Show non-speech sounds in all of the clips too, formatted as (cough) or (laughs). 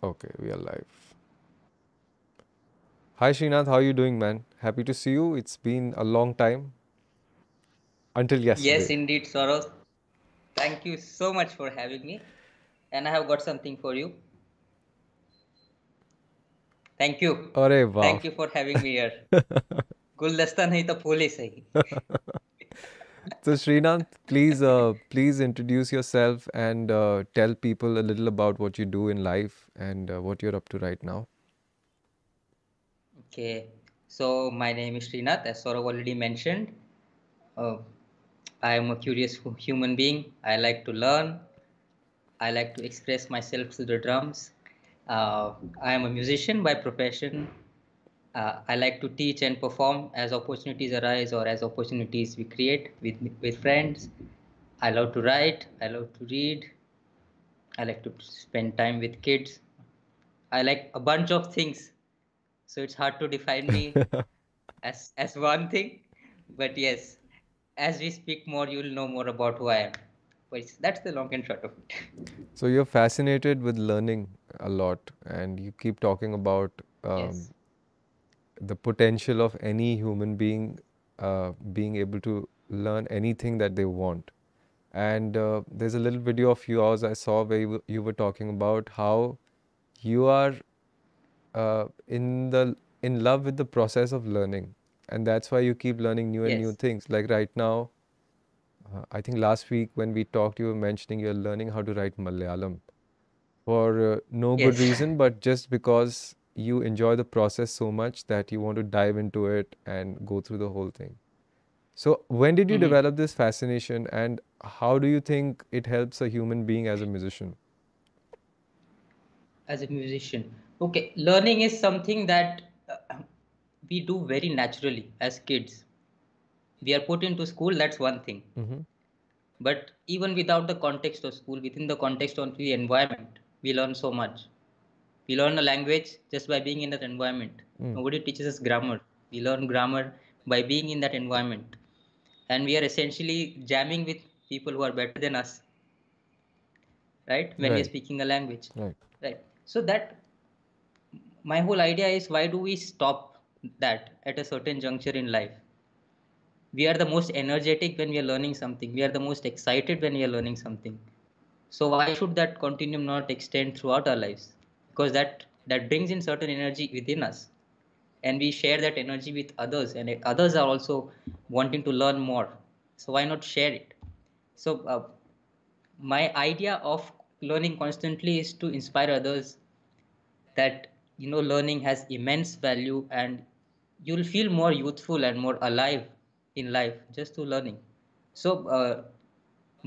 Okay, we are live. Hi Srinath, how are you doing, man? Happy to see you. It's been a long time. Until yesterday. Yes, indeed, Soros. Thank you so much for having me. And I have got something for you. Thank you. अरे wow. Thank you for having me here. गुलदस्ता (laughs) नहीं to fool he (laughs) so Srinath, please, uh, please introduce yourself and uh, tell people a little about what you do in life and uh, what you're up to right now. Okay, so my name is Srinath, as Saurav already mentioned. Uh, I am a curious human being. I like to learn. I like to express myself through the drums. Uh, I am a musician by profession. Uh, I like to teach and perform as opportunities arise or as opportunities we create with with friends. I love to write. I love to read. I like to spend time with kids. I like a bunch of things, so it's hard to define me (laughs) as as one thing. But yes, as we speak more, you'll know more about who I am. But that's the long and short of it. so you're fascinated with learning a lot, and you keep talking about um, yes the potential of any human being uh, being able to learn anything that they want. And uh, there's a little video of yours I saw where you, you were talking about how you are uh, in the in love with the process of learning, and that's why you keep learning new and yes. new things. Like right now, uh, I think last week when we talked, you were mentioning you're learning how to write Malayalam for uh, no yes. good reason, but just because you enjoy the process so much that you want to dive into it and go through the whole thing. So, when did you mm-hmm. develop this fascination, and how do you think it helps a human being as a musician? As a musician, okay, learning is something that uh, we do very naturally as kids. We are put into school, that's one thing. Mm-hmm. But even without the context of school, within the context of the environment, we learn so much we learn a language just by being in that environment mm. nobody teaches us grammar we learn grammar by being in that environment and we are essentially jamming with people who are better than us right when right. we're speaking a language right right so that my whole idea is why do we stop that at a certain juncture in life we are the most energetic when we are learning something we are the most excited when we are learning something so why should that continuum not extend throughout our lives because that that brings in certain energy within us and we share that energy with others and others are also wanting to learn more so why not share it so uh, my idea of learning constantly is to inspire others that you know learning has immense value and you'll feel more youthful and more alive in life just through learning so uh,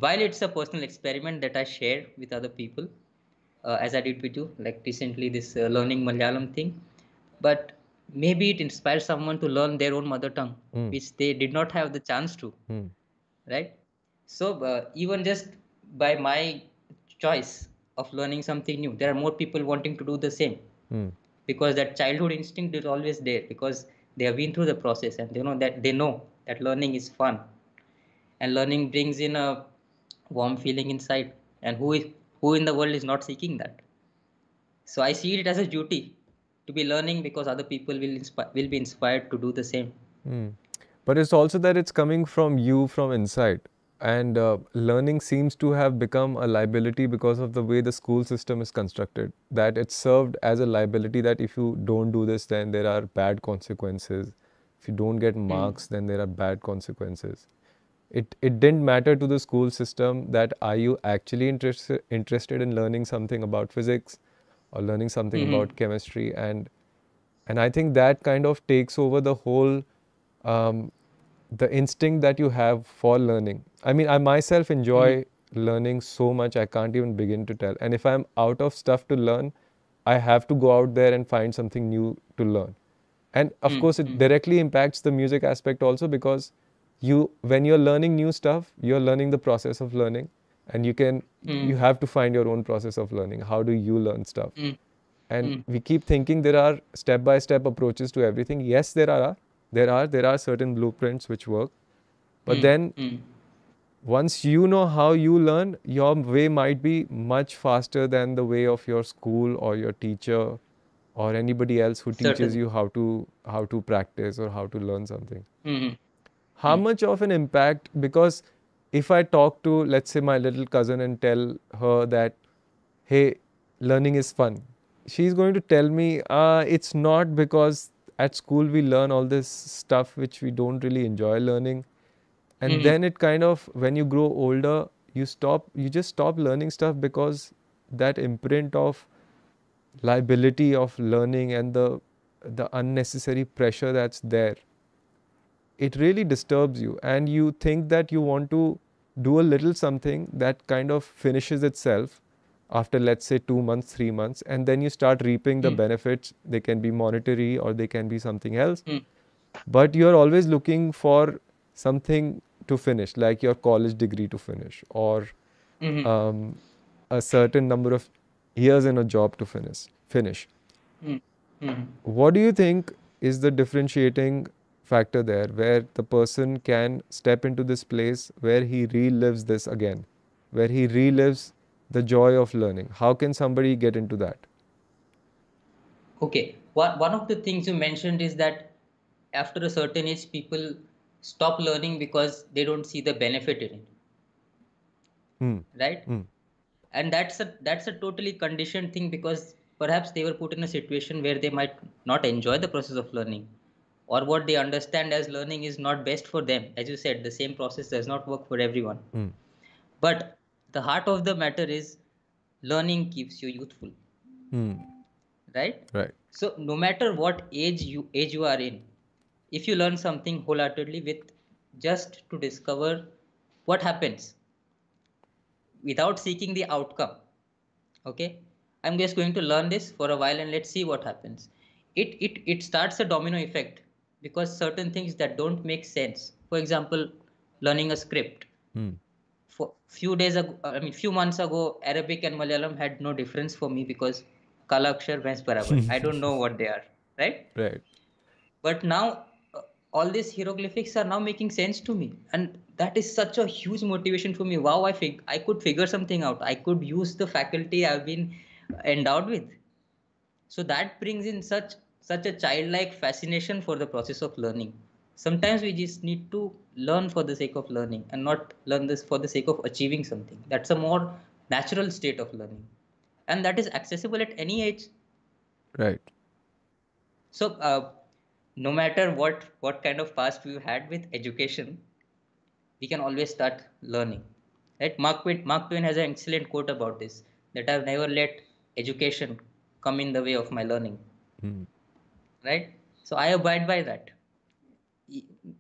while it's a personal experiment that i share with other people uh, as I did with you, like recently this uh, learning Malayalam thing. But maybe it inspires someone to learn their own mother tongue, mm. which they did not have the chance to, mm. right? So uh, even just by my choice of learning something new, there are more people wanting to do the same. Mm because that childhood instinct is always there because they have been through the process and they know that they know that learning is fun and learning brings in a warm feeling inside and who is who in the world is not seeking that so i see it as a duty to be learning because other people will inspi- will be inspired to do the same mm. but it's also that it's coming from you from inside and uh, learning seems to have become a liability because of the way the school system is constructed that it's served as a liability that if you don't do this then there are bad consequences if you don't get hmm. marks mm. then there are bad consequences it, it didn't matter to the school system that are you actually interested interested in learning something about physics or learning something mm-hmm. about chemistry and and I think that kind of takes over the whole um, the instinct that you have for learning. I mean, I myself enjoy mm-hmm. learning so much I can't even begin to tell. And if I'm out of stuff to learn, I have to go out there and find something new to learn. And of mm-hmm. course, it mm. directly impacts the music aspect also because you when you're learning new stuff you're learning the process of learning and you can mm. you have to find your own process of learning how do you learn stuff mm. and mm. we keep thinking there are step by step approaches to everything yes there are there are there are certain blueprints which work but hmm. then hmm. once you know how you learn your way might be much faster than the way of your school or your teacher or anybody else who teaches you how to how to practice or how to learn something mm-hmm how mm. much of an impact because if i talk to let's say my little cousin and tell her that hey learning is fun she's going to tell me uh, it's not because at school we learn all this stuff which we don't really enjoy learning and mm. then it kind of when you grow older you stop you just stop learning stuff because that imprint of liability of learning and the the unnecessary pressure that's there it really disturbs you and you think that you want to do a little something that kind of finishes itself after let's say 2 months 3 months and then you start reaping the mm. benefits they can be monetary or they can be something else mm. but you are always looking for something to finish like your college degree to finish or mm-hmm. um, a certain number of years in a job to finish finish mm. Hmm. what do you think is the differentiating factor there where the person can step into this place where he relives this again, where he relives the joy of learning. How can somebody get into that? Okay, one, one of the things you mentioned is that after a certain age, people stop learning because they don't see the benefit in it. Mm. Right? Mm. And that's a that's a totally conditioned thing because perhaps they were put in a situation where they might not enjoy the process of learning or what they understand as learning is not best for them as you said the same process does not work for everyone mm. but the heart of the matter is learning keeps you youthful mm. right right so no matter what age you age you are in if you learn something wholeheartedly with just to discover what happens without seeking the outcome okay i'm just going to learn this for a while and let's see what happens it it it starts a domino effect because certain things that don't make sense for example learning a script hmm. for few days ago i mean few months ago arabic and malayalam had no difference for me because kalakshar akshar i don't know what they are right (laughs) right but now uh, all these hieroglyphics are now making sense to me and that is such a huge motivation for me wow i think i could figure something out i could use the faculty i've been endowed with so that brings in such such a childlike fascination for the process of learning. Sometimes we just need to learn for the sake of learning and not learn this for the sake of achieving something. That's a more natural state of learning. And that is accessible at any age. Right. So, uh, no matter what, what kind of past we've had with education, we can always start learning. Right? Mark Twain, Mark Twain has an excellent quote about this that I've never let education come in the way of my learning. Mm right? So I abide by that.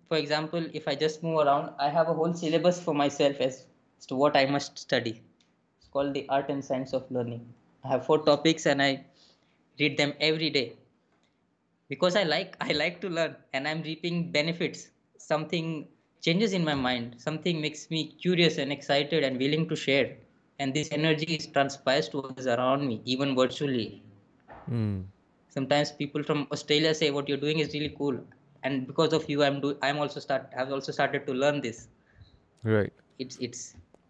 For example, if I just move around, I have a whole syllabus for myself as, as to what I must study. It's called the art and science of learning. I have four topics and I read them every day because I like I like to learn and I'm reaping benefits. Something changes in my mind. Something makes me curious and excited and willing to share. And this energy is transpires to others around me, even virtually. Mm sometimes people from australia say what you're doing is really cool and because of you i'm do i'm also start have also started to learn this right it's it's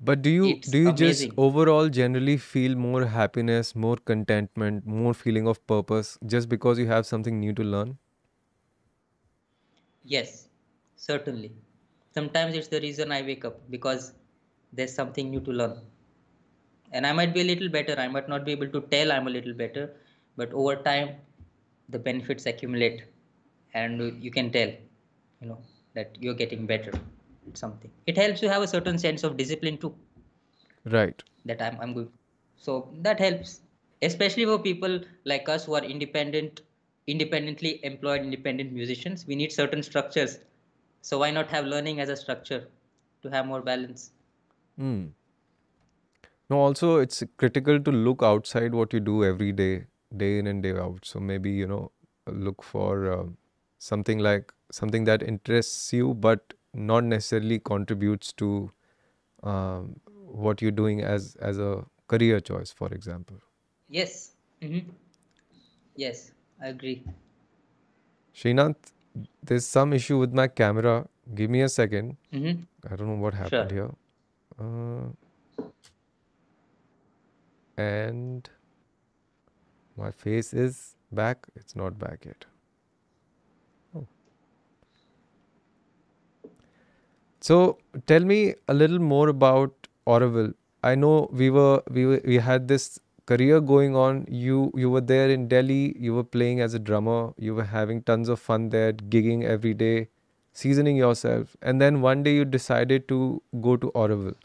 but do you do you amazing. just overall generally feel more happiness more contentment more feeling of purpose just because you have something new to learn yes certainly sometimes it's the reason i wake up because there's something new to learn and i might be a little better i might not be able to tell i'm a little better but over time the benefits accumulate and you can tell you know that you're getting better at something it helps you have a certain sense of discipline too right that i'm i'm good so that helps especially for people like us who are independent independently employed independent musicians we need certain structures so why not have learning as a structure to have more balance mm. no also it's critical to look outside what you do every day day in and day out so maybe you know look for uh, something like something that interests you but not necessarily contributes to um, what you're doing as as a career choice for example yes mm-hmm. yes i agree srinath there's some issue with my camera give me a 2nd mm-hmm. i don't know what happened sure. here uh, and my face is back. It's not back yet. Oh. So tell me a little more about Orville. I know we were we were, we had this career going on. You you were there in Delhi. You were playing as a drummer. You were having tons of fun there, gigging every day, seasoning yourself. And then one day you decided to go to Oroville.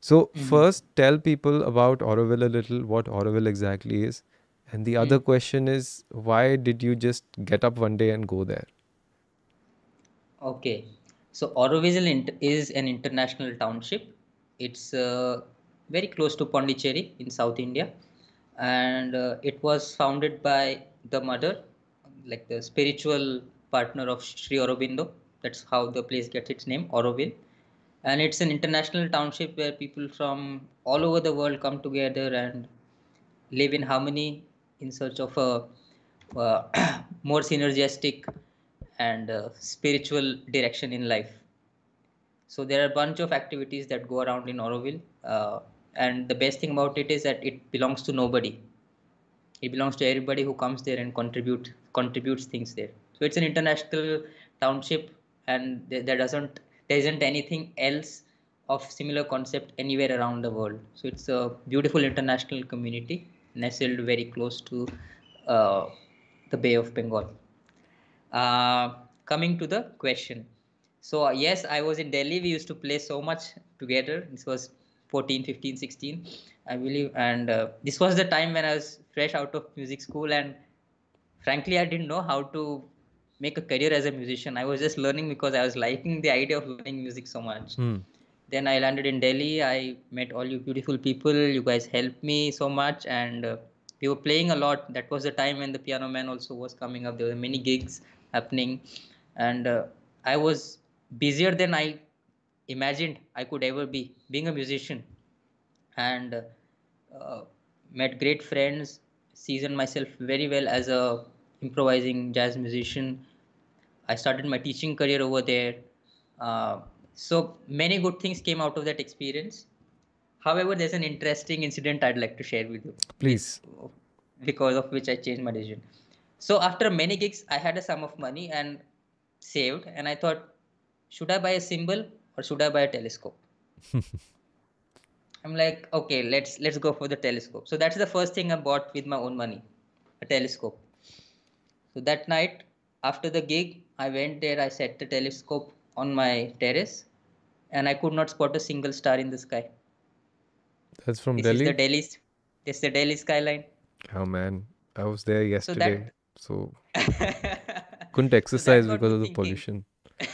So mm-hmm. first, tell people about Oroville a little. What Oroville exactly is, and the mm. other question is, why did you just get up one day and go there? Okay. So, Auroville is an international township. It's uh, very close to Pondicherry in South India. And uh, it was founded by the mother, like the spiritual partner of Sri Aurobindo. That's how the place gets its name, Auroville. And it's an international township where people from all over the world come together and live in harmony in search of a (clears throat) more synergistic and uh, spiritual direction in life. So there are a bunch of activities that go around in Oroville, uh, and the best thing about it is that it belongs to nobody. It belongs to everybody who comes there and contribute contributes things there. So it's an international township, and there, there doesn't there isn't anything else of similar concept anywhere around the world. So it's a beautiful international community nestled very close to uh, the Bay of Bengal. Uh, coming to the question. So uh, yes, I was in Delhi. We used to play so much together. This was 14, 15, 16, I believe. And uh, this was the time when I was fresh out of music school. And frankly, I didn't know how to make a career as a musician. I was just learning because I was liking the idea of learning music so much. Mm then i landed in delhi i met all you beautiful people you guys helped me so much and uh, we were playing a lot that was the time when the piano man also was coming up there were many gigs happening and uh, i was busier than i imagined i could ever be being a musician and uh, uh met great friends seasoned myself very well as a improvising jazz musician i started my teaching career over there uh, so many good things came out of that experience. However, there's an interesting incident I'd like to share with you. Please. Because of which I changed my decision. So after many gigs, I had a sum of money and saved, and I thought, should I buy a symbol or should I buy a telescope? (laughs) I'm like, okay, let's let's go for the telescope. So that's the first thing I bought with my own money, a telescope. So that night, after the gig, I went there. I set the telescope on my terrace, and I could not spot a single star in the sky. That's from this Delhi. Is the Delhi. This is the Delhi skyline. Oh man, I was there yesterday, so, (laughs) that... so couldn't exercise so because of the pollution. (laughs)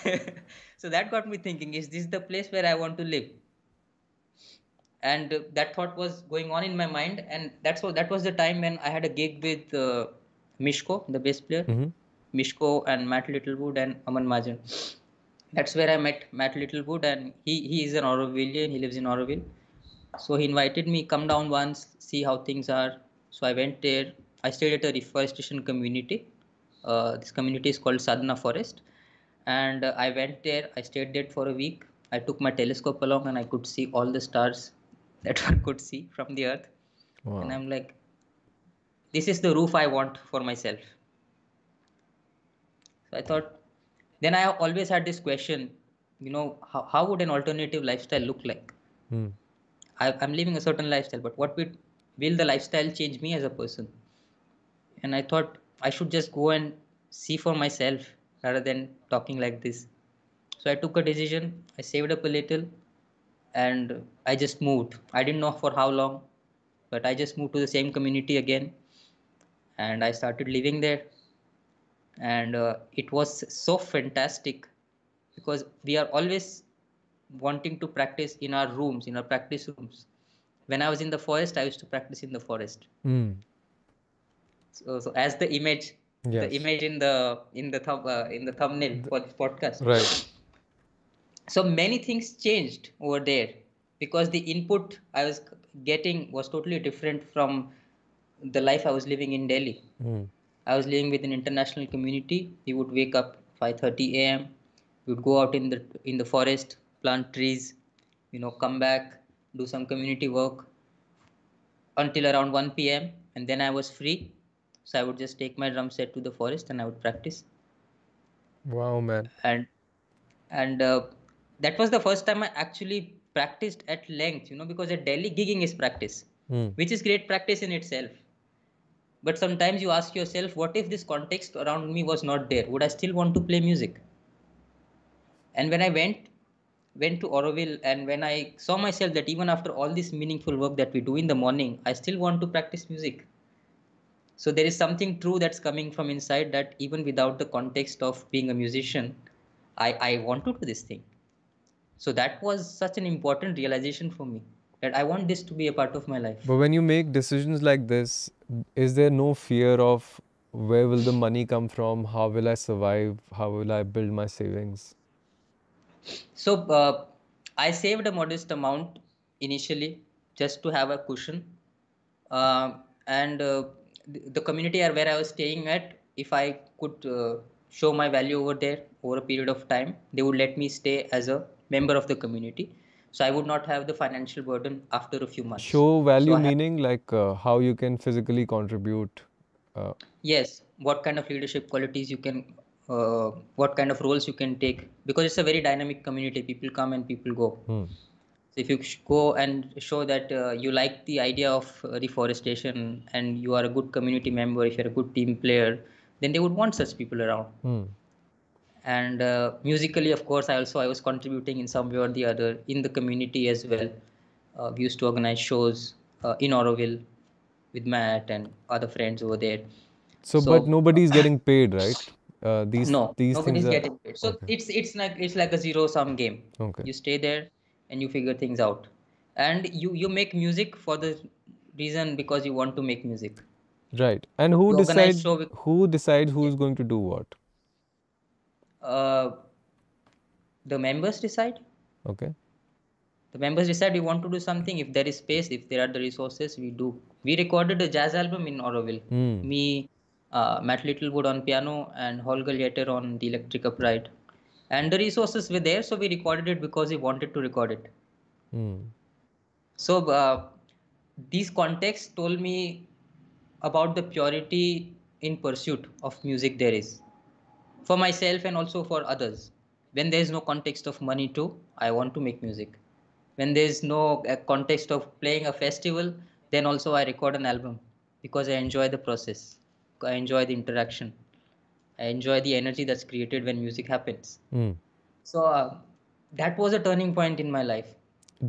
so that got me thinking: Is this the place where I want to live? And that thought was going on in my mind, and that's what that was the time when I had a gig with uh, Mishko, the bass player, mm-hmm. Mishko and Matt Littlewood and Aman Majan that's where I met Matt Littlewood, and he he is an Aurovillian. He lives in Auroville, so he invited me come down once, see how things are. So I went there. I stayed at a reforestation community. Uh, this community is called Sadhana Forest, and uh, I went there. I stayed there for a week. I took my telescope along, and I could see all the stars (laughs) that one could see from the Earth. Wow. And I'm like, this is the roof I want for myself. So I thought then I always had this question, you know, how, how would an alternative lifestyle look like? Mm. I, am living a certain lifestyle, but what would, will the lifestyle change me as a person? And I thought I should just go and see for myself rather than talking like this. So I took a decision, I saved up a little, and I just moved. I didn't know for how long, but I just moved to the same community again and I started living there and uh, it was so fantastic because we are always wanting to practice in our rooms in our practice rooms when i was in the forest i used to practice in the forest mm. so, so, as the image yes. the image in the in the thumb uh, in the thumbnail for this podcast right so many things changed over there because the input i was getting was totally different from the life i was living in delhi mm. I was living with an international community. He would wake up 5:30 a.m. We would go out in the in the forest, plant trees, you know, come back, do some community work until around 1 p.m. and then I was free. So I would just take my drum set to the forest and I would practice. Wow, man! And and uh, that was the first time I actually practiced at length, you know, because at Delhi gigging is practice, mm. which is great practice in itself but sometimes you ask yourself, what if this context around me was not there? Would I still want to play music? And when I went, went to Oroville and when I saw myself that even after all this meaningful work that we do in the morning, I still want to practice music. So there is something true that's coming from inside that even without the context of being a musician, I, I want to do this thing. So that was such an important realization for me that I want this to be a part of my life. But when you make decisions like this, is there no fear of where will the money come from? How will I survive? How will I build my savings? So uh, I saved a modest amount initially just to have a cushion. Uh, and uh, the, the community where I was staying at, if I could uh, show my value over there over a period of time, they would let me stay as a member of the community so i would not have the financial burden after a few months show value so meaning like uh, how you can physically contribute uh, yes what kind of leadership qualities you can uh, what kind of roles you can take because it's a very dynamic community people come and people go hmm. so if you go and show that uh, you like the idea of uh, reforestation and you are a good community member if you're a good team player then they would want such people around hmm and uh, musically of course i also i was contributing in some way or the other in the community as well uh, we used to organize shows uh, in oroville with matt and other friends over there so, so but is uh, getting paid right uh, these no these nobody's things are... getting paid so okay. it's it's like it's like a zero sum game okay you stay there and you figure things out and you you make music for the reason because you want to make music right and who decides who decides who's yeah. going to do what uh, the members decide. Okay. The members decide we want to do something. If there is space, if there are the resources, we do. We recorded a jazz album in Oroville. Mm. Me, uh, Matt Littlewood on piano, and Holger Jeter on the electric upright. And the resources were there, so we recorded it because we wanted to record it. Mm. So uh, these contexts told me about the purity in pursuit of music there is for myself and also for others when there is no context of money too i want to make music when there is no uh, context of playing a festival then also i record an album because i enjoy the process i enjoy the interaction i enjoy the energy that's created when music happens mm. so uh, that was a turning point in my life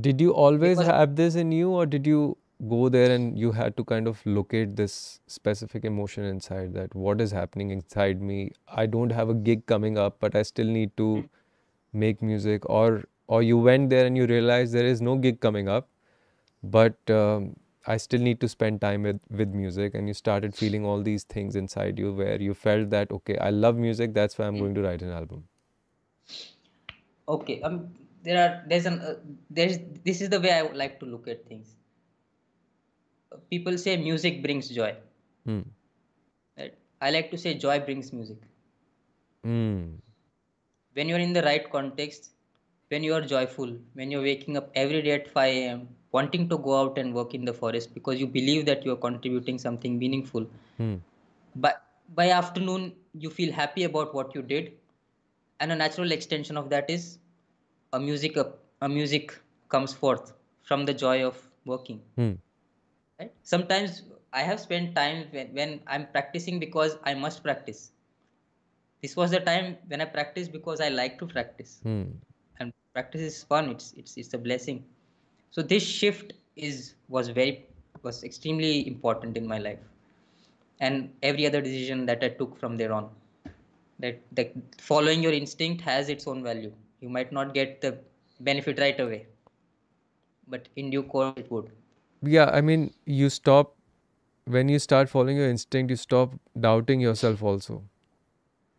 did you always because have this in you or did you go there and you had to kind of locate this specific emotion inside that what is happening inside me i don't have a gig coming up but i still need to hmm. make music or or you went there and you realized there is no gig coming up but um, i still need to spend time with with music and you started feeling all these things inside you where you felt that okay i love music that's why i'm hmm. going to write an album okay um there are there's an uh, there's this is the way i would like to look at things people say music brings joy. Hmm. Right? I like to say joy brings music. Mm. When you're in the right context, when you're joyful, when you're waking up every day at 5 a.m., wanting to go out and work in the forest because you believe that you're contributing something meaningful. Mm. But by afternoon, you feel happy about what you did. And a natural extension of that is a music, a, a music comes forth from the joy of working. Mm right sometimes i have spent time when, when i'm practicing because i must practice this was the time when i practiced because i like to practice hmm. and practice is fun it's it's it's a blessing so this shift is was very was extremely important in my life and every other decision that i took from there on that that following your instinct has its own value you might not get the benefit right away but in due course it would yeah i mean you stop when you start following your instinct you stop doubting yourself also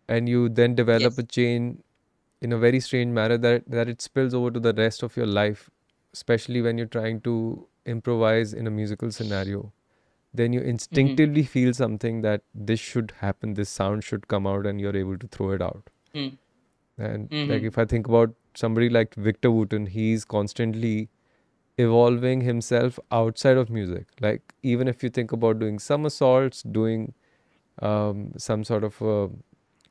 and you then develop yes. a chain in a very strange manner that that it spills over to the rest of your life especially when you're trying to improvise in a musical scenario then you mm-hmm. instinctively mm-hmm. feel something that this should happen this sound should come out and you're able to throw it out mm. and mm-hmm. like if i think about somebody like victor wooten he's constantly evolving himself outside of music. Like even if you think about doing somersaults, doing um, some sort of a, uh,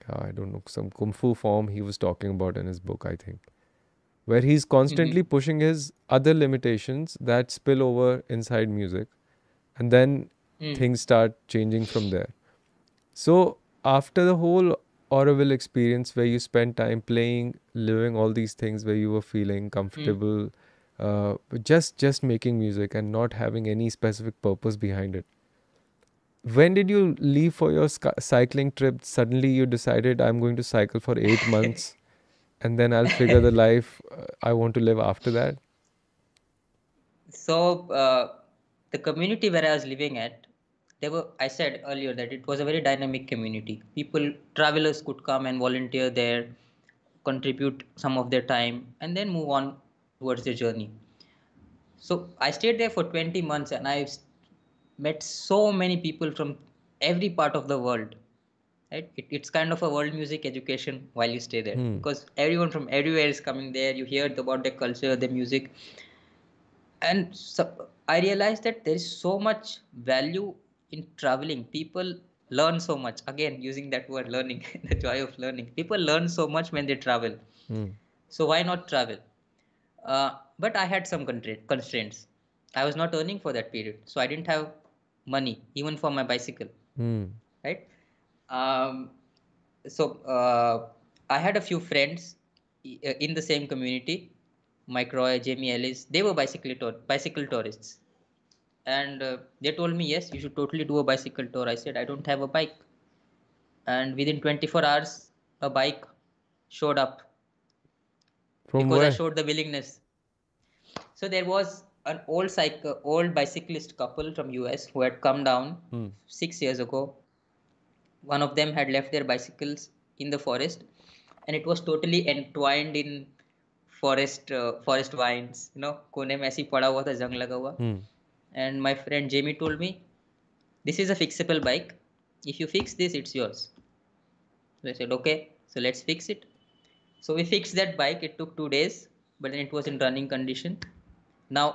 uh, I don't know some kung fu form he was talking about in his book, I think, where he's constantly mm-hmm. pushing his other limitations that spill over inside music, and then mm. things start changing from there. So after the whole Oroville experience where you spent time playing, living all these things where you were feeling mm. comfortable. Mm uh, just just making music and not having any specific purpose behind it when did you leave for your cycling trip suddenly you decided i'm going to cycle for 8 (laughs) months and then i'll figure the life uh, i want to live after that so uh, the community where i was living at there were i said earlier that it was a very dynamic community people travelers could come and volunteer there contribute some of their time and then move on towards the journey so i stayed there for 20 months and i met so many people from every part of the world right it, it's kind of a world music education while you stay there mm. because everyone from everywhere is coming there you hear about their culture their music and so i realized that there is so much value in traveling people learn so much again using that word learning (laughs) the joy of learning people learn so much when they travel mm. so why not travel uh, but I had some constraints. I was not earning for that period, so I didn't have money even for my bicycle. Mm. Right. Um, so uh, I had a few friends uh, in the same community, Mike Roy, Jamie Ellis. They were bicycle tour- bicycle tourists, and uh, they told me, "Yes, you should totally do a bicycle tour." I said, "I don't have a bike," and within 24 hours, a bike showed up from because where? I showed the willingness. So there was an old cycle, old bicyclist couple from US who had come down hmm. six years ago. One of them had left their bicycles in the forest, and it was totally entwined in forest uh, forest vines. You know, कोने में ऐसी पड़ा हुआ था जंग लगा हुआ. And my friend Jamie told me, this is a fixable bike. If you fix this, it's yours. So I said, okay. So let's fix it. So we fixed that bike. It took two days, but then it was in running condition. Now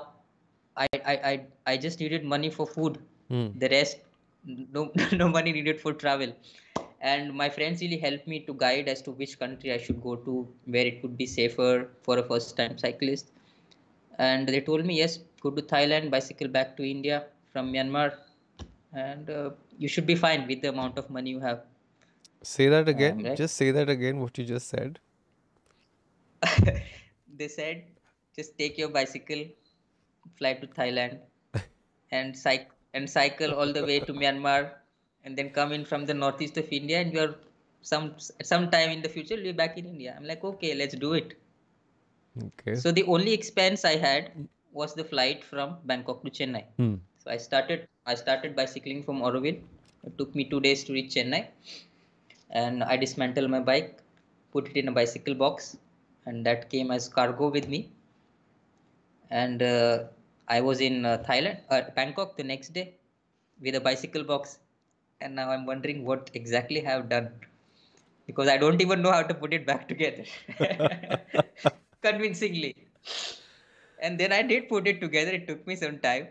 I I I, I just needed money for food. Mm. The rest, no (laughs) no money needed for travel. And my friends really helped me to guide as to which country I should go to, where it could be safer for a first-time cyclist. And they told me, yes, go to Thailand, bicycle back to India from Myanmar, and uh, you should be fine with the amount of money you have. Say that again. Um, right? Just say that again. What you just said. (laughs) they said just take your bicycle fly to thailand (laughs) and cycle and cycle all the way to myanmar and then come in from the northeast of india and you're some sometime in the future you'll be back in india i'm like okay let's do it okay so the only expense i had was the flight from bangkok to chennai hmm. so i started i started bicycling from auroville it took me two days to reach chennai and i dismantled my bike put it in a bicycle box and that came as cargo with me and uh, i was in uh, thailand uh, bangkok the next day with a bicycle box and now i'm wondering what exactly i have done because i don't even know how to put it back together (laughs) convincingly and then i did put it together it took me some time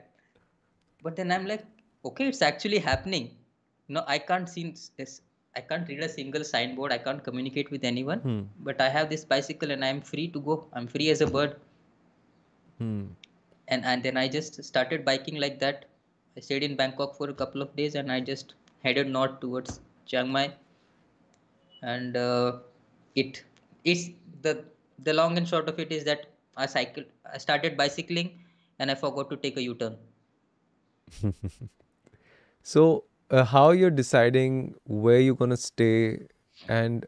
but then i'm like okay it's actually happening no i can't see this. I can't read a single signboard. I can't communicate with anyone. Hmm. But I have this bicycle and I'm free to go. I'm free as a bird. Hmm. And and then I just started biking like that. I stayed in Bangkok for a couple of days and I just headed north towards Chiang Mai. And uh, it's the the long and short of it is that I cycled. I started bicycling and I forgot to take a U-turn. (laughs) so uh, how you're deciding where you're going to stay and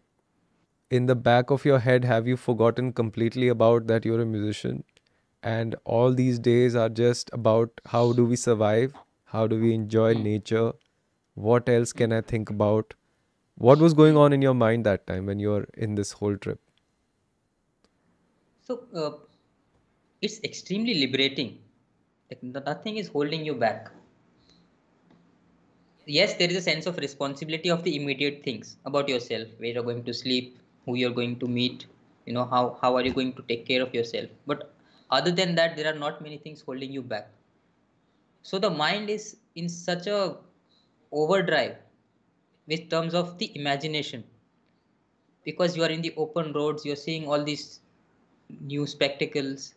in the back of your head have you forgotten completely about that you're a musician and all these days are just about how do we survive how do we enjoy hmm. nature what else can i think about what was going on in your mind that time when you were in this whole trip so uh, it's extremely liberating like nothing is holding you back yes there is a sense of responsibility of the immediate things about yourself where you're going to sleep who you're going to meet you know how how are you going to take care of yourself but other than that there are not many things holding you back so the mind is in such a overdrive with terms of the imagination because you are in the open roads you're seeing all these new spectacles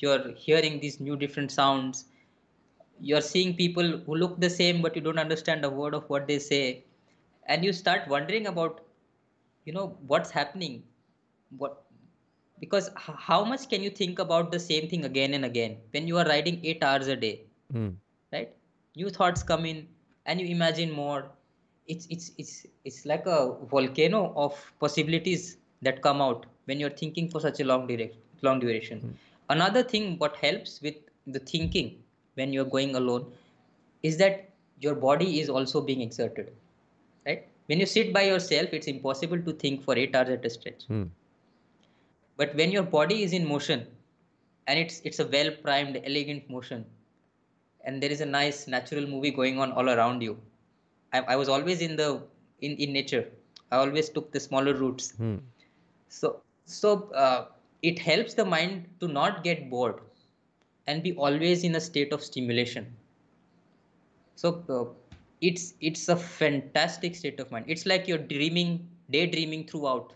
you're hearing these new different sounds you're seeing people who look the same but you don't understand a word of what they say and you start wondering about you know what's happening what because how much can you think about the same thing again and again when you are riding 8 hours a day mm. right new thoughts come in and you imagine more it's it's it's it's like a volcano of possibilities that come out when you're thinking for such a long direct long duration mm. another thing what helps with the thinking when you're going alone is that your body is also being exerted right when you sit by yourself it's impossible to think for 8 hours at a stretch hmm. but when your body is in motion and it's it's a well primed elegant motion and there is a nice natural movie going on all around you i, I was always in the in in nature i always took the smaller routes hmm. so so uh, it helps the mind to not get bored and be always in a state of stimulation so uh, it's it's a fantastic state of mind it's like you're dreaming daydreaming throughout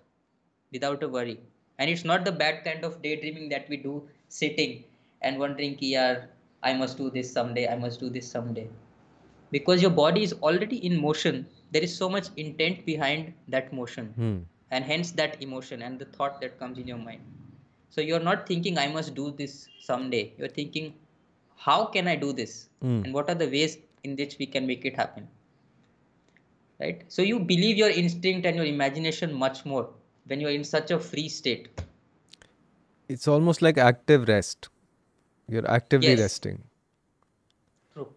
without a worry and it's not the bad kind of daydreaming that we do sitting and wondering ki i must do this someday i must do this someday because your body is already in motion there is so much intent behind that motion hmm. and hence that emotion and the thought that comes in your mind so you're not thinking, I must do this someday. You're thinking, how can I do this? Mm. And what are the ways in which we can make it happen? Right? So you believe your instinct and your imagination much more when you're in such a free state. It's almost like active rest. You're actively yes. resting. True.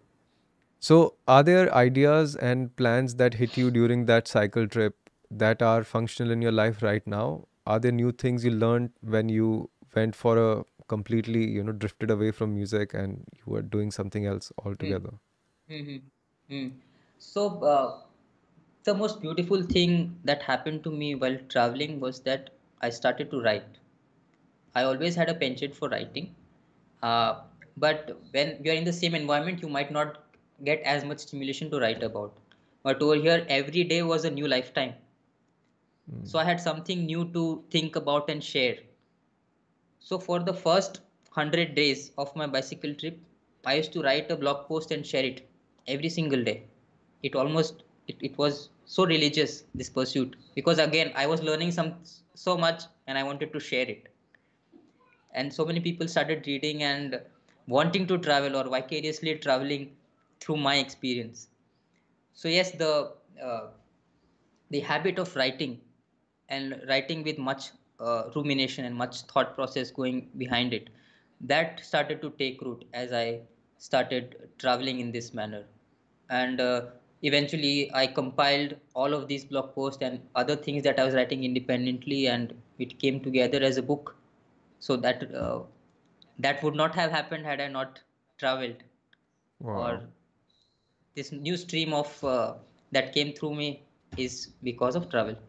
So, are there ideas and plans that hit you during that cycle trip that are functional in your life right now are there new things you learned when you went for a completely you know drifted away from music and you were doing something else altogether mm-hmm. Mm-hmm. so uh, the most beautiful thing that happened to me while traveling was that i started to write i always had a penchant for writing uh, but when you're in the same environment you might not get as much stimulation to write about but over here every day was a new lifetime so I had something new to think about and share. So for the first 100 days of my bicycle trip, I used to write a blog post and share it every single day. It almost it, it was so religious this pursuit because again I was learning some so much and I wanted to share it. And so many people started reading and wanting to travel or vicariously traveling through my experience. So yes, the uh, the habit of writing and writing with much uh, rumination and much thought process going behind it that started to take root as i started traveling in this manner and uh, eventually i compiled all of these blog posts and other things that i was writing independently and it came together as a book so that uh, that would not have happened had i not traveled wow. or this new stream of uh, that came through me is because of travel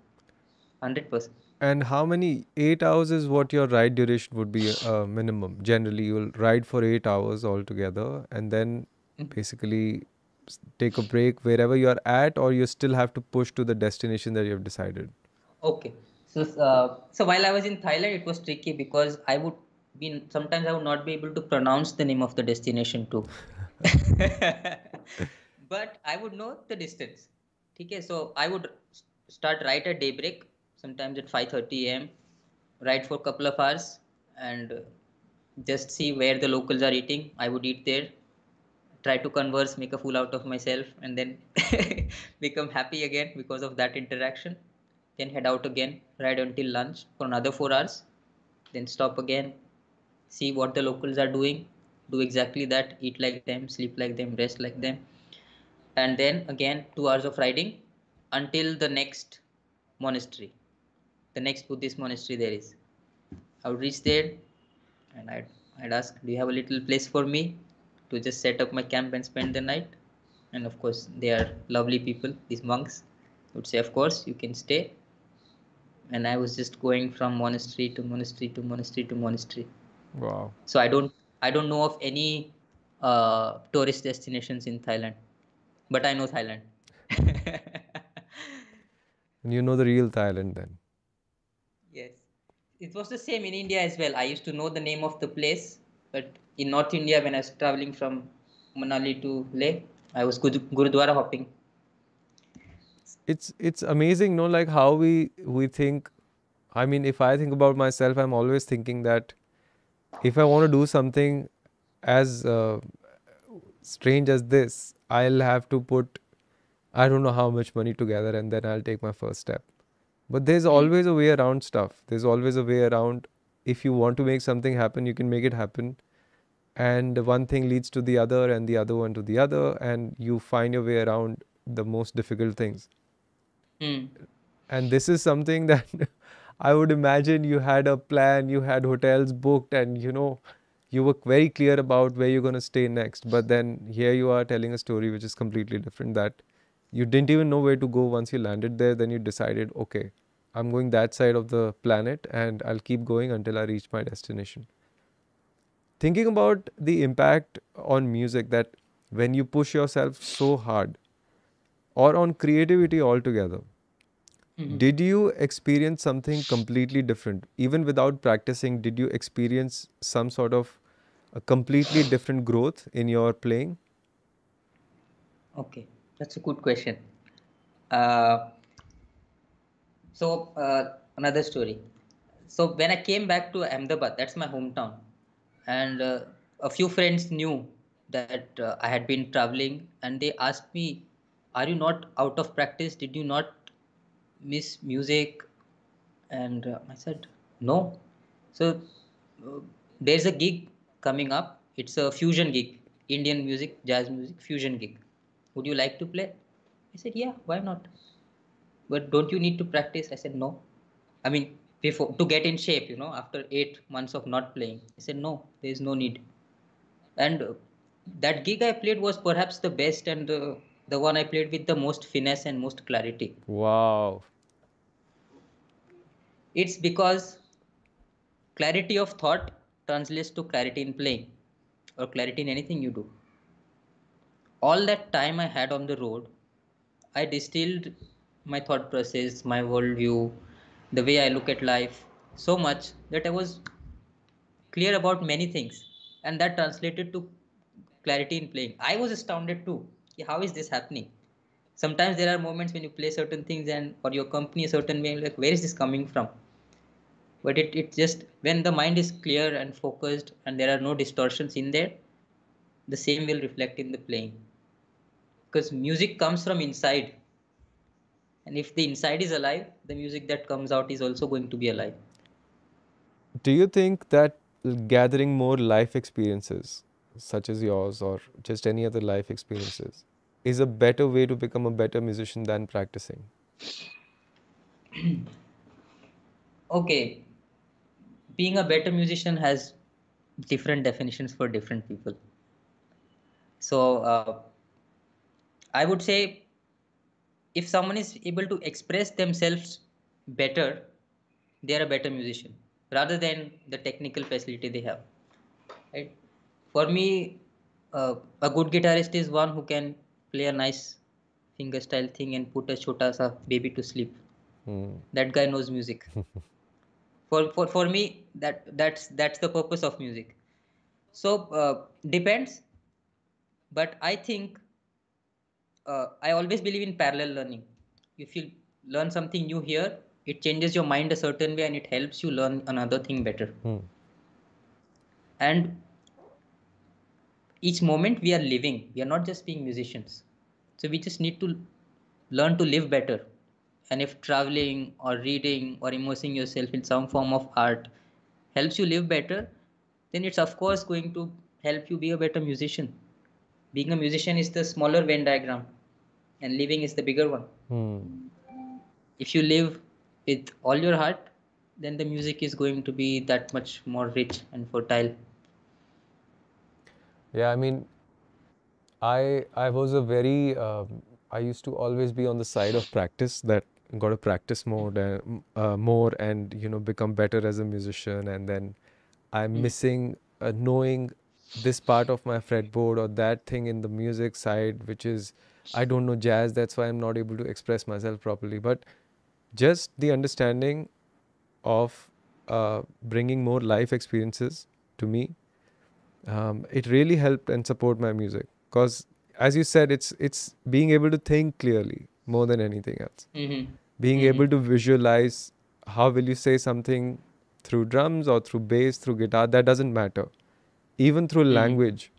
100%. And how many? Eight hours is what your ride duration would be uh, minimum. Generally, you'll ride for eight hours altogether and then mm. basically take a break wherever you're at, or you still have to push to the destination that you've decided. Okay. So, uh, so while I was in Thailand, it was tricky because I would be sometimes I would not be able to pronounce the name of the destination too. (laughs) (laughs) but I would know the distance. Okay, so I would start right at daybreak sometimes at 5:30 a.m. Ride for a couple of hours and just see where the locals are eating. I would eat there, try to converse, make a fool out of myself, and then (laughs) become happy again because of that interaction. Then head out again, ride until lunch for another four hours, then stop again, see what the locals are doing, do exactly that, eat like them, sleep like them, rest like them, and then again two hours of riding until the next monastery the next Buddhist monastery there is. I would reach there and I'd, I'd ask, Do you have a little place for me to just set up my camp and spend the night? And of course, they are lovely people, these monks would say, Of course, you can stay. And I was just going from monastery to monastery to monastery to monastery. Wow. So I don't I don't know of any uh, tourist destinations in Thailand, but I know Thailand. and (laughs) you know the real Thailand then it was the same in India as well. I used to know the name of the place, but in North India, when I was traveling from Manali to Leh, I was Gurudwara hopping. It's it's amazing, no? Like how we we think. I mean, if I think about myself, I'm always thinking that if I want to do something as uh, strange as this, I'll have to put I don't know how much money together, and then I'll take my first step but there's hmm. always a way around stuff there's always a way around if you want to make something happen you can make it happen and one thing leads to the other and the other one to the other and you find your way around the most difficult things mm. and this is something (laughs) that i would imagine you had a plan you had hotels booked and you know you were very clear about where you're going to stay next but then here you are telling a story which is completely different that you didn't even know where to go once you landed there then you decided okay I'm going that side of the planet and I'll keep going until I reach my destination. Thinking about the impact on music that when you push yourself so hard or on creativity altogether, mm-hmm. did you experience something completely different? Even without practicing, did you experience some sort of a completely different growth in your playing? Okay, that's a good question. Uh, so uh, another story. So when I came back to Ahmedabad, that's my hometown, and uh, a few friends knew that uh, I had been traveling, and they asked me, "Are you not out of practice? Did you not miss music?" And uh, I said, "No." So uh, there's a gig coming up. It's a fusion gig, Indian music, jazz music, fusion gig. Would you like to play? I said, "Yeah, why not?" but don't you need to practice? I said, no. I mean, before to get in shape, you know, after eight months of not playing. I said, no, there is no need. And that gig I played was perhaps the best and the, the one I played with the most finesse and most clarity. Wow. It's because clarity of thought translates to clarity in playing or clarity in anything you do. All that time I had on the road, I distilled my thought process, my worldview, the way I look at life so much that I was clear about many things. And that translated to clarity in playing. I was astounded too. How is this happening? Sometimes there are moments when you play certain things and or your company a certain way, like where is this coming from? But it, it just when the mind is clear and focused and there are no distortions in there, the same will reflect in the playing. Because music comes from inside and if the inside is alive the music that comes out is also going to be alive do you think that gathering more life experiences such as yours or just any other life experiences is a better way to become a better musician than practicing (clears throat) okay being a better musician has different definitions for different people so uh, i would say if someone is able to express themselves better, they are a better musician rather than the technical facility they have. Right? For me, uh, a good guitarist is one who can play a nice finger style thing and put a chota sa baby to sleep. Mm. That guy knows music. (laughs) for, for for me, that that's that's the purpose of music. So uh, depends, but I think uh, I always believe in parallel learning. If you learn something new here, it changes your mind a certain way and it helps you learn another thing better. Hmm. And each moment we are living, we are not just being musicians. So we just need to learn to live better. And if traveling or reading or immersing yourself in some form of art helps you live better, then it's of course going to help you be a better musician being a musician is the smaller Venn diagram, and living is the bigger one. Hmm. If you live with all your heart, then the music is going to be that much more rich and fertile. Yeah, I mean, I I was a very um, I used to always be on the side of practice that got to practice more and uh, more and you know become better as a musician and then I'm mm. missing uh, knowing this part of my fretboard or that thing in the music side, which is I don't know jazz, that's why I'm not able to express myself properly. But just the understanding of uh, bringing more life experiences to me, um, it really helped and support my music. Cause as you said, it's it's being able to think clearly more than anything else. Mm-hmm. Being mm-hmm. able to visualize how will you say something through drums or through bass, through guitar, that doesn't matter even through mm. language.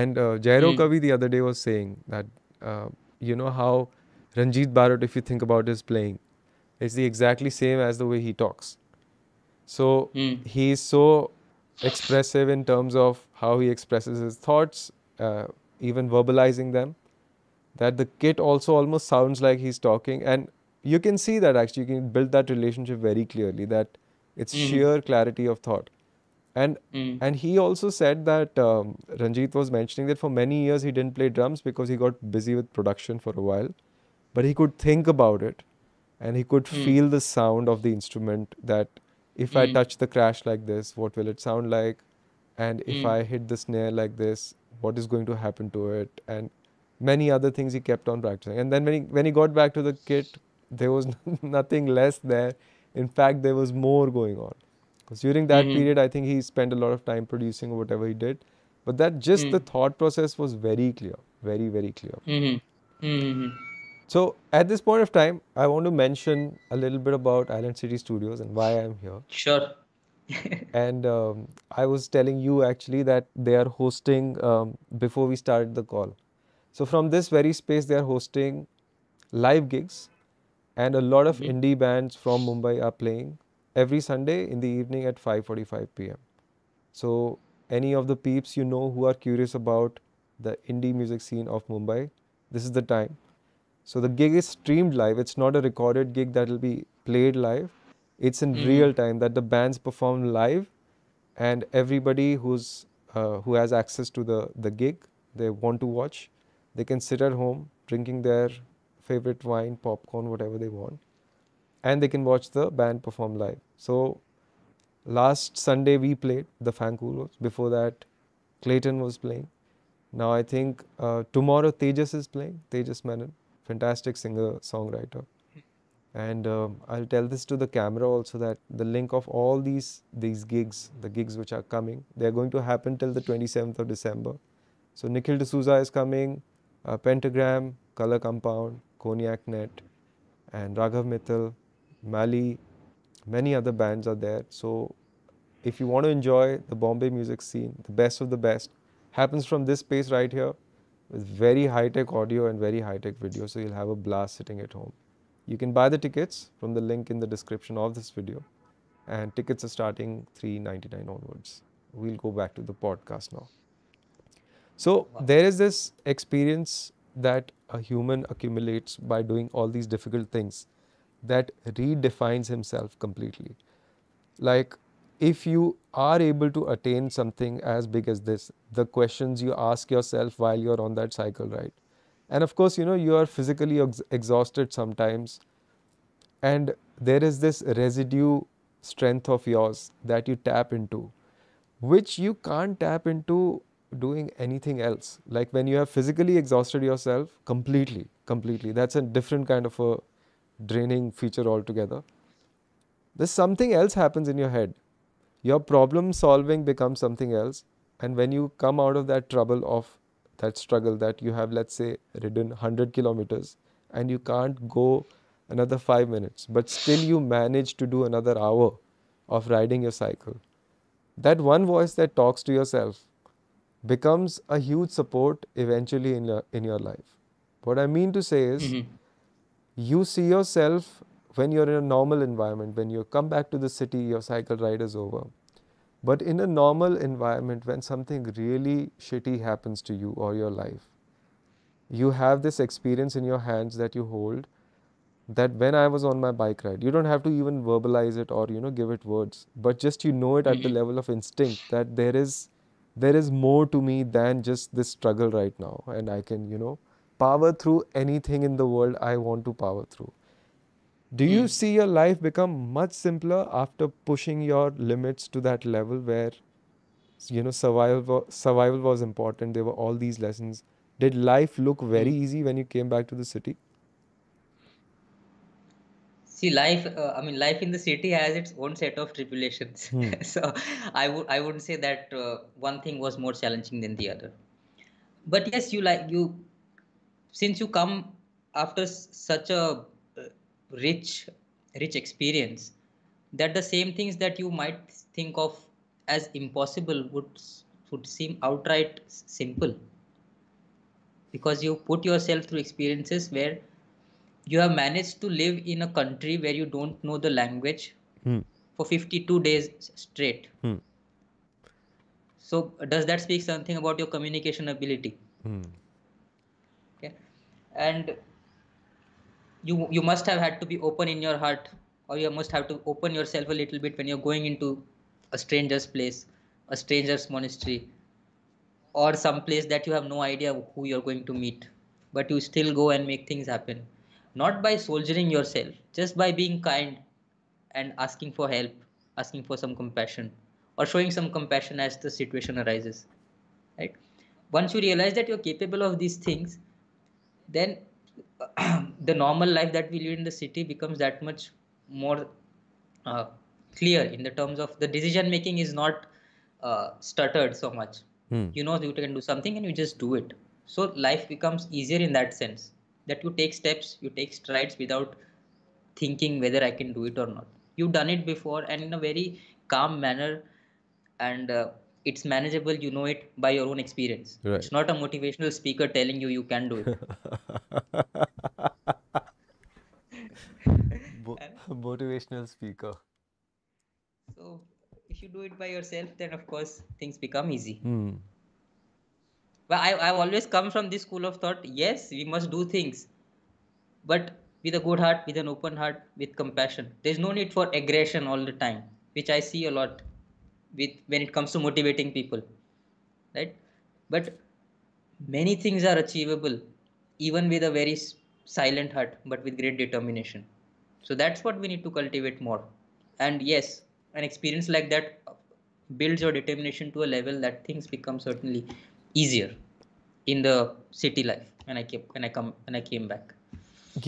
And uh, Jairo mm. Kavi the other day was saying that, uh, you know, how Ranjit Barot, if you think about his playing, is the exactly same as the way he talks. So mm. he is so expressive in terms of how he expresses his thoughts, uh, even verbalizing them, that the kit also almost sounds like he's talking. And you can see that actually, you can build that relationship very clearly that it's mm. sheer clarity of thought. And mm. and he also said that um, Ranjit was mentioning that for many years he didn't play drums because he got busy with production for a while, but he could think about it, and he could mm. feel the sound of the instrument. That if mm. I hmm. touch the crash like this, what will it sound like? And if hmm. I hit the snare like this, what is going to happen to it? And many other things he kept on practicing. And then when he when he got back to the kit, there was (laughs) nothing less there. In fact, there was more going on because during that mm-hmm. period, I think he spent a lot of time producing whatever he did. But that just mm-hmm. the thought process was very clear, very, very clear. Mm-hmm. Mm-hmm. So at this point of time, I want to mention a little bit about Island City Studios and why I'm here. Sure. (laughs) and um, I was telling you actually that they are hosting um, before we started the call. So from this very space, they are hosting live gigs, and a lot of mm-hmm. indie bands from Mumbai are playing every Sunday in the evening at 5:45 p.m. So any of the peeps you know who are curious about the indie music scene of Mumbai, this is the time. So the gig is streamed live. It's not a recorded gig that will be played live. It's in mm-hmm. real time that the bands perform live, and everybody who's uh, who has access to the the gig, they want to watch. They can sit at home drinking their favorite wine, popcorn, whatever they want, and they can watch the band perform live. So last Sunday we played the Fanculos. Before that, Clayton was playing. Now I think uh, tomorrow Tejas is playing. Tejas Menon, fantastic singer songwriter. And um, I'll tell this to the camera also that the link of all these these gigs, the gigs which are coming, they are going to happen till the 27th of December. So Nikhil D'Souza is coming, uh, Pentagram, Color Compound, Cognac Net, and Raghav Mittal, Mali, many other bands are there. So if you want to enjoy the Bombay music scene, the best of the best, happens from this space right here with very high-tech audio and very high-tech video. So you'll have a blast sitting at home. You can buy the tickets from the link in the description of this video. And tickets are starting 399 onwards. We'll go back to the podcast now. So there is this experience that a human accumulates by doing all these difficult things that redefines himself completely. Like, if you are able to attain something as big as this, the questions you ask yourself while you're on that cycle ride. And of course, you know, you are physically ex exhausted sometimes, and there is this residue strength of yours that you tap into, which you can't tap into doing anything else. Like when you have physically exhausted yourself completely, completely, that's a different kind of a draining feature altogether. There's something else happens in your head. Your problem solving becomes something else. And when you come out of that trouble of that struggle that you have, let's say, ridden 100 kilometers and you can't go another five minutes, but still you manage to do another hour of riding your cycle. That one voice that talks to yourself becomes a huge support eventually in, your, in your life. What I mean to say is, mm -hmm you see yourself when you're in a normal environment, when you come back to the city, your cycle ride is over. But in a normal environment, when something really shitty happens to you or your life, you have this experience in your hands that you hold that when I was on my bike ride, you don't have to even verbalize it or you know give it words, but just you know it at the mm-hmm. level of instinct that there is there is more to me than just this struggle right now, and I can you know power through anything in the world I want to power through. Do you hmm. see your life become much simpler after pushing your limits to that level where you know survival survival was important there were all these lessons did life look hmm. very easy when you came back to the city see life uh, i mean life in the city has its own set of tribulations hmm. (laughs) so i would i wouldn't say that uh, one thing was more challenging than the other but yes you like you since you come after such a uh, rich rich experience that the same things that you might think of as impossible would would seem outright simple because you put yourself through experiences where you have managed to live in a country where you don't know the language hmm. for 52 days straight hmm. so does that speak something about your communication ability hmm and you you must have had to be open in your heart or you must have to open yourself a little bit when you're going into a stranger's place a stranger's monastery or some place that you have no idea who you're going to meet but you still go and make things happen not by soldiering yourself just by being kind and asking for help asking for some compassion or showing some compassion as the situation arises right once you realize that you're capable of these things then (clears throat) the normal life that we live in the city becomes that much more uh, clear in the terms of the decision making is not uh, stuttered so much hmm. you know you can do something and you just do it so life becomes easier in that sense that you take steps you take strides without thinking whether i can do it or not you've done it before and in a very calm manner and uh, it's manageable you know it by your own experience right. it's not a motivational speaker telling you you can do it Bo- (laughs) motivational speaker so if you do it by yourself then of course things become easy mm. but I, i've always come from this school of thought yes we must do things but with a good heart with an open heart with compassion there's no need for aggression all the time which i see a lot with when it comes to motivating people right but many things are achievable even with a very silent heart but with great determination so that's what we need to cultivate more and yes an experience like that builds your determination to a level that things become certainly easier in the city life when i came when i come when i came back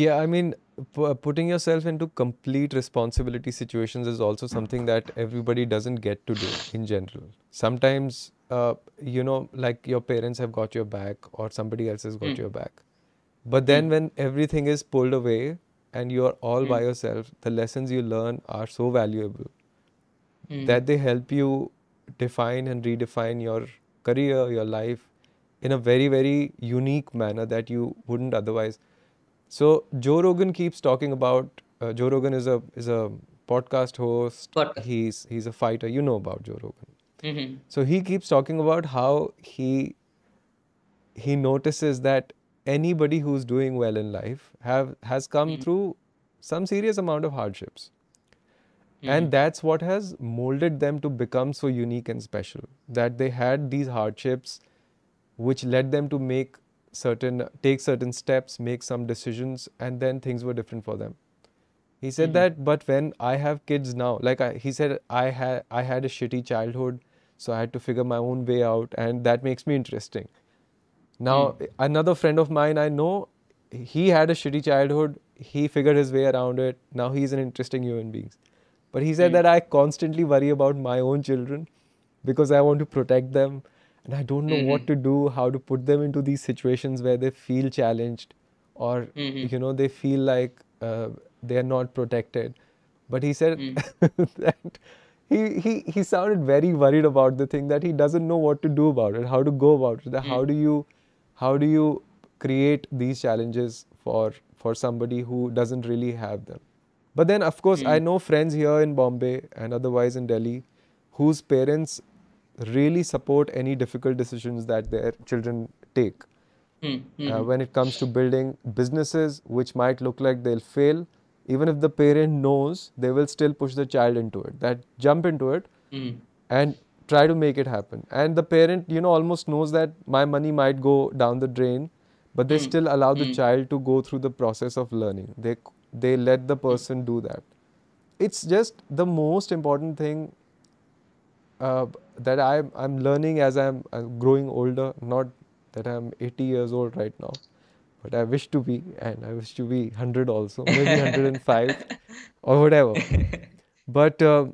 yeah i mean putting yourself into complete responsibility situations is also something that everybody doesn't get to do in general. Sometimes, uh, you know, like your parents have got your back or somebody else has got mm. your back. But then, mm. when everything is pulled away and you're all mm. by hmm. yourself, the lessons you learn are so valuable hmm. that they help you define and redefine your career, your life in a very, very unique manner that you wouldn't otherwise so Joe Rogan keeps talking about uh, Joe Rogan is a is a podcast host. He's he's a fighter. You know about Joe Rogan. Mm-hmm. So he keeps talking about how he he notices that anybody who's doing well in life have has come mm-hmm. through some serious amount of hardships. Mm-hmm. And that's what has molded them to become so unique and special. That they had these hardships which led them to make certain take certain steps make some decisions and then things were different for them he said mm-hmm. that but when i have kids now like I, he said i had i had a shitty childhood so i had to figure my own way out and that makes me interesting now mm. another friend of mine i know he had a shitty childhood he figured his way around it now he's an interesting human being but he said mm. that i constantly worry about my own children because i want to protect them and I don't know mm-hmm. what to do, how to put them into these situations where they feel challenged or mm-hmm. you know they feel like uh, they are not protected. But he said mm. (laughs) that he, he he sounded very worried about the thing that he doesn't know what to do about it, how to go about it. Mm. How do you how do you create these challenges for for somebody who doesn't really have them? But then of course mm. I know friends here in Bombay and otherwise in Delhi whose parents really support any difficult decisions that their children take. Mm-hmm. Uh, when it comes to building businesses, which might look like they'll fail, even if the parent knows, they will still push the child into it. That jump into it mm. and try to make it happen. And the parent, you know, almost knows that my money might go down the drain, but they mm. still allow the mm. child to go through the process of learning. They they let the hmm. person do that. It's just the most important thing uh, that I'm, learning as I'm, I'm growing older, not that I'm 80 years old right now, but I wish to be, and I wish to be 100 also, maybe 105 (laughs) or whatever. But uh,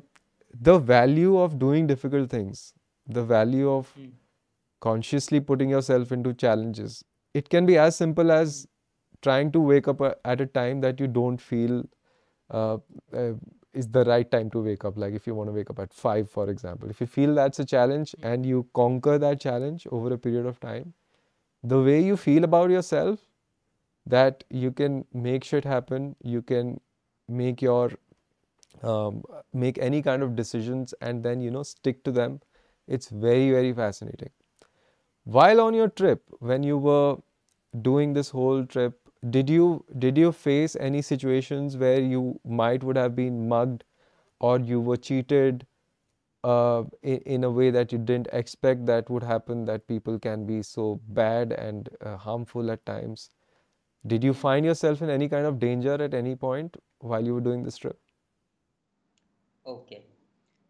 the value of doing difficult things, the value of mm. consciously putting yourself into challenges, it can be as simple as trying to wake up uh, at a time that you don't feel uh, uh, is the right time to wake up. Like if you want to wake up at five, for example, if you feel that's a challenge and you conquer that challenge over a period of time, the way you feel about yourself, that you can make shit happen. You can make your um, make any kind of decisions and then you know stick to them. It's very very fascinating. While on your trip, when you were doing this whole trip did you did you face any situations where you might would have been mugged or you were cheated uh, in, in a way that you didn't expect that would happen that people can be so bad and uh, harmful at times did you find yourself in any kind of danger at any point while you were doing this trip okay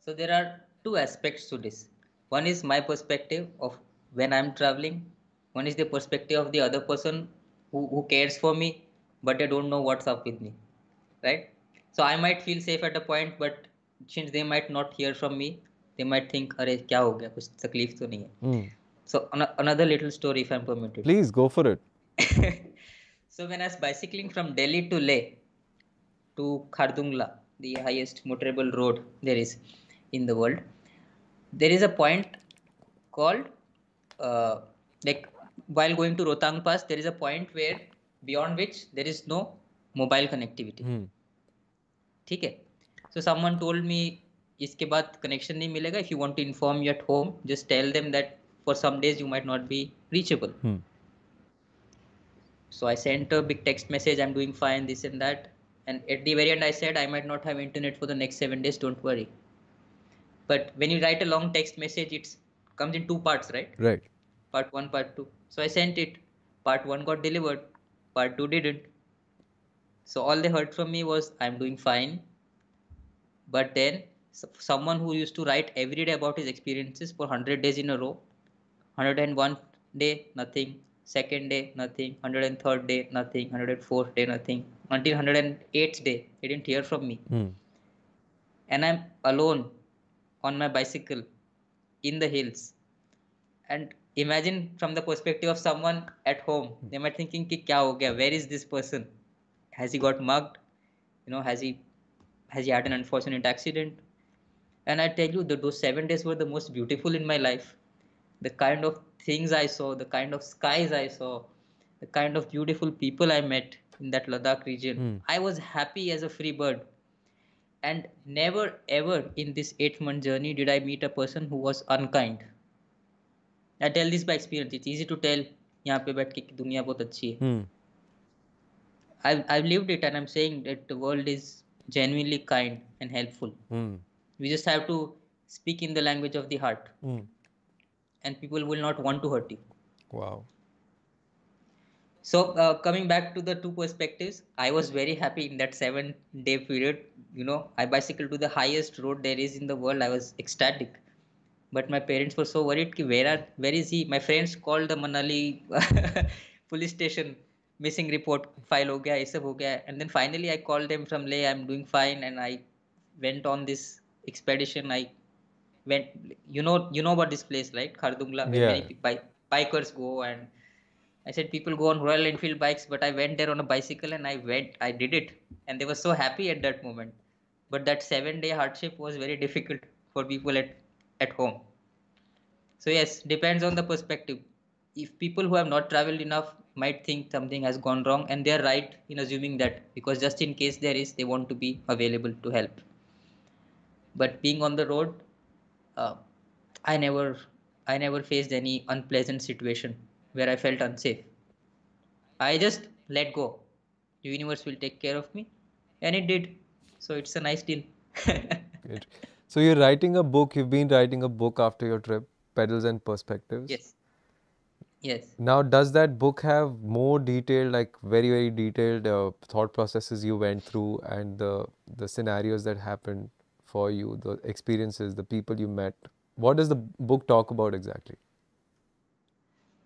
so there are two aspects to this one is my perspective of when i'm traveling one is the perspective of the other person who, who cares for me but they don't know what's up with me right so i might feel safe at a point but since they might not hear from me they might think अरे क्या हो Kuch कुछ to nahi hai." so an another little story if i'm permitted please go for it (laughs) so when i was bicycling from delhi to leh to khardungla the highest motorable road there is in the world there is a point called uh, like while going to Rotang Pass, there is a point where beyond which there is no mobile connectivity. Hmm. So someone told me, Iske baad connection nahi milega. if you want to inform you at home, just tell them that for some days you might not be reachable. Hmm. So I sent a big text message, I'm doing fine, this and that. And at the very end, I said, I might not have internet for the next seven days, don't worry. But when you write a long text message, it comes in two parts, right? Right part 1 part 2 so i sent it part 1 got delivered part 2 didn't so all they heard from me was i'm doing fine but then someone who used to write every day about his experiences for 100 days in a row 101 day nothing second day nothing 103rd day nothing 104th day nothing until 108th day he didn't hear from me mm. and i'm alone on my bicycle in the hills and imagine from the perspective of someone at home hmm. they might thinking ki kya ho where is this person has he got mugged you know has he has he had an unfortunate accident and i tell you that those 7 days were the most beautiful in my life the kind of things i saw the kind of skies i saw the kind of beautiful people i met in that ladakh region hmm. i was happy as a free bird and never ever in this 8 month journey did i meet a person who was unkind I tell this by experience it's easy to tell यहाँ पे बैठ के कि दुनिया बहुत अच्छी है I I lived it and I am saying that world is genuinely kind and helpful. Hmm. We just have to speak in the language of the heart, hmm. and people will not want to hurt you. Wow. So, uh, coming back to the two perspectives, I was very happy in that seven day period. You know, I bicycled to the highest road there is in the world. I was ecstatic but my parents were so worried ki where are where is he my friends called the manali (laughs) police station missing report file ho gaya ye sab ho gaya and then finally i called them from leh i'm doing fine and i went on this expedition i went you know you know about this place right khardungla yeah. many bi- bikers go and i said people go on royal enfield bikes but i went there on a bicycle and i went i did it and they were so happy at that moment but that 7 day hardship was very difficult for people at at home so yes depends on the perspective if people who have not traveled enough might think something has gone wrong and they're right in assuming that because just in case there is they want to be available to help but being on the road uh, i never i never faced any unpleasant situation where i felt unsafe i just let go the universe will take care of me and it did so it's a nice deal (laughs) good so you're writing a book. You've been writing a book after your trip, Pedals and Perspectives. Yes. Yes. Now, does that book have more detailed, like very very detailed uh, thought processes you went through and the the scenarios that happened for you, the experiences, the people you met? What does the book talk about exactly?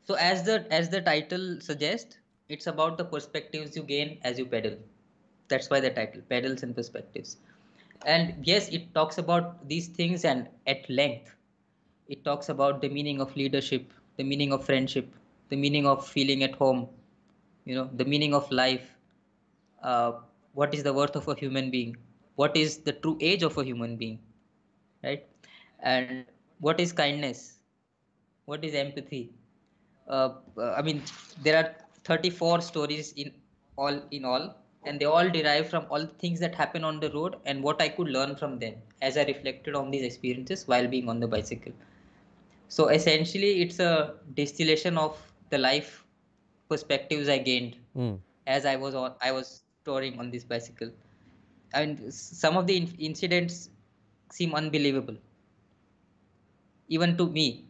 So, as the as the title suggests, it's about the perspectives you gain as you pedal. That's why the title, Pedals and Perspectives and yes it talks about these things and at length it talks about the meaning of leadership the meaning of friendship the meaning of feeling at home you know the meaning of life uh, what is the worth of a human being what is the true age of a human being right and what is kindness what is empathy uh, uh i mean there are 34 stories in all in all and they all derive from all the things that happen on the road and what I could learn from them as I reflected on these experiences while being on the bicycle. So essentially, it's a distillation of the life perspectives I gained mm. as I was on I was touring on this bicycle. And some of the incidents seem unbelievable, even to me,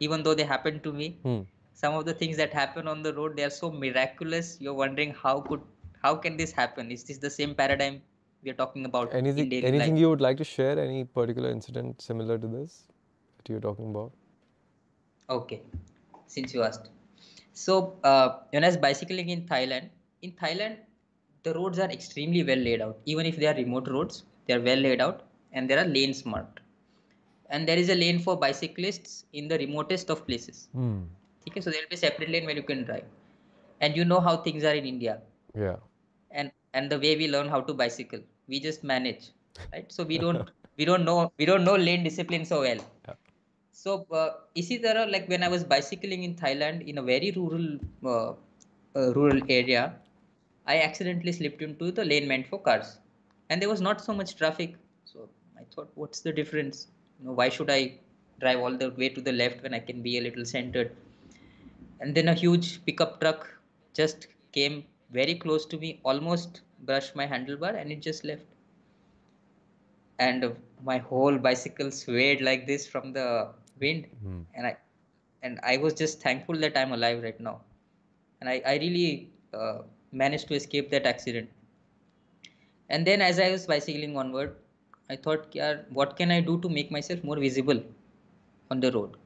even though they happened to me. Mm. Some of the things that happen on the road, they are so miraculous. You're wondering how could how can this happen is this the same paradigm we are talking about anything anything life? you would like to share any particular incident similar to this that you're talking about okay since you asked so uh, when i was bicycling in thailand in thailand the roads are extremely well laid out even if they are remote roads they are well laid out and there are lanes marked and there is a lane for bicyclists in the remotest of places mm. okay so there will be a separate lane where you can drive and you know how things are in india yeah and the way we learn how to bicycle we just manage right so we don't (laughs) we don't know we don't know lane discipline so well yeah. so uh, there are like when i was bicycling in thailand in a very rural uh, uh, rural area i accidentally slipped into the lane meant for cars and there was not so much traffic so i thought what's the difference you know why should i drive all the way to the left when i can be a little centered and then a huge pickup truck just came very close to me, almost brushed my handlebar, and it just left. And my whole bicycle swayed like this from the wind, mm. and I and I was just thankful that I'm alive right now. And I, I really uh, managed to escape that accident. And then as I was bicycling onward, I thought, what can I do to make myself more visible on the road?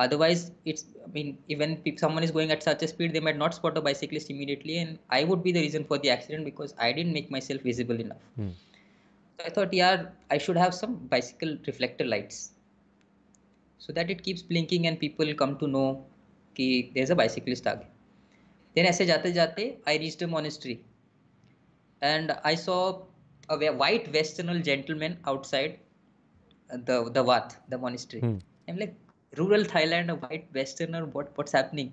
otherwise it's i mean even if someone is going at such a speed they might not spot a bicyclist immediately and i would be the reason for the accident because i didn't make myself visible enough hmm. so i thought yeah i should have some bicycle reflector lights so that it keeps blinking and people come to know there's a bicyclist tag Then, as ऐसे jate जाते I reached a monastery, and I saw a white western gentleman outside the the Wat the monastery I'm like rural Thailand, a white westerner, what what's happening?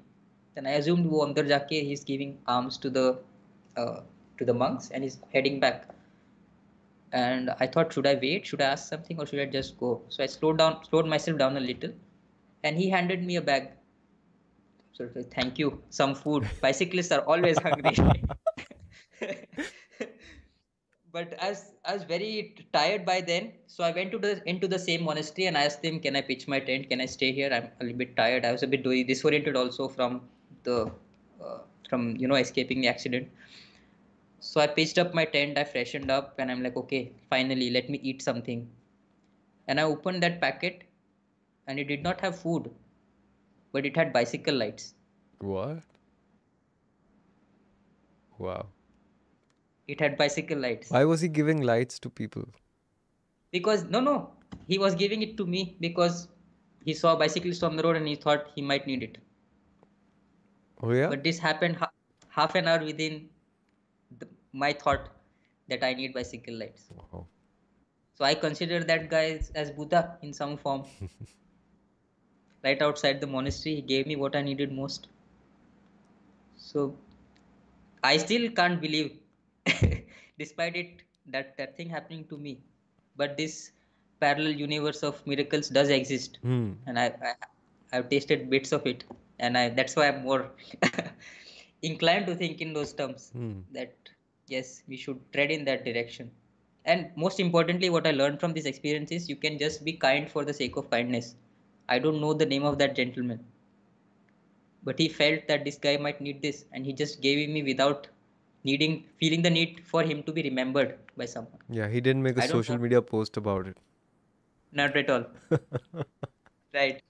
Then I assumed wo oh, andar jaake he's giving alms to the uh, to the monks and he's heading back. And I thought, should I wait? Should I ask something or should I just go? So I slowed down, slowed myself down a little, and he handed me a bag. So thank you, some food. Bicyclists are always hungry. (laughs) (laughs) but as I was very tired by then, so I went to the into the same monastery and I asked them, "Can I pitch my tent? Can I stay here? I'm a little bit tired. I was a bit disoriented also from the uh, from you know escaping the accident." So I pitched up my tent. I freshened up and I'm like, "Okay, finally, let me eat something." And I opened that packet, and it did not have food, but it had bicycle lights. What? Wow. It had bicycle lights. Why was he giving lights to people? Because no, no, he was giving it to me because he saw bicyclists on the road and he thought he might need it. Oh yeah. But this happened ha- half an hour within the, my thought that I need bicycle lights. Wow. So I consider that guy as Buddha in some form. (laughs) right outside the monastery, he gave me what I needed most. So I still can't believe (laughs) despite it that that thing happening to me but this parallel universe of miracles does exist mm. and I, I i've tasted bits of it and i that's why i'm more (laughs) inclined to think in those terms mm. that yes we should tread in that direction and most importantly what i learned from this experience is you can just be kind for the sake of kindness i don't know the name of that gentleman but he felt that this guy might need this and he just gave me without needing feeling the need for him to be remembered by someone. Yeah, he didn't make a social media post about it. Not at all. (laughs) right.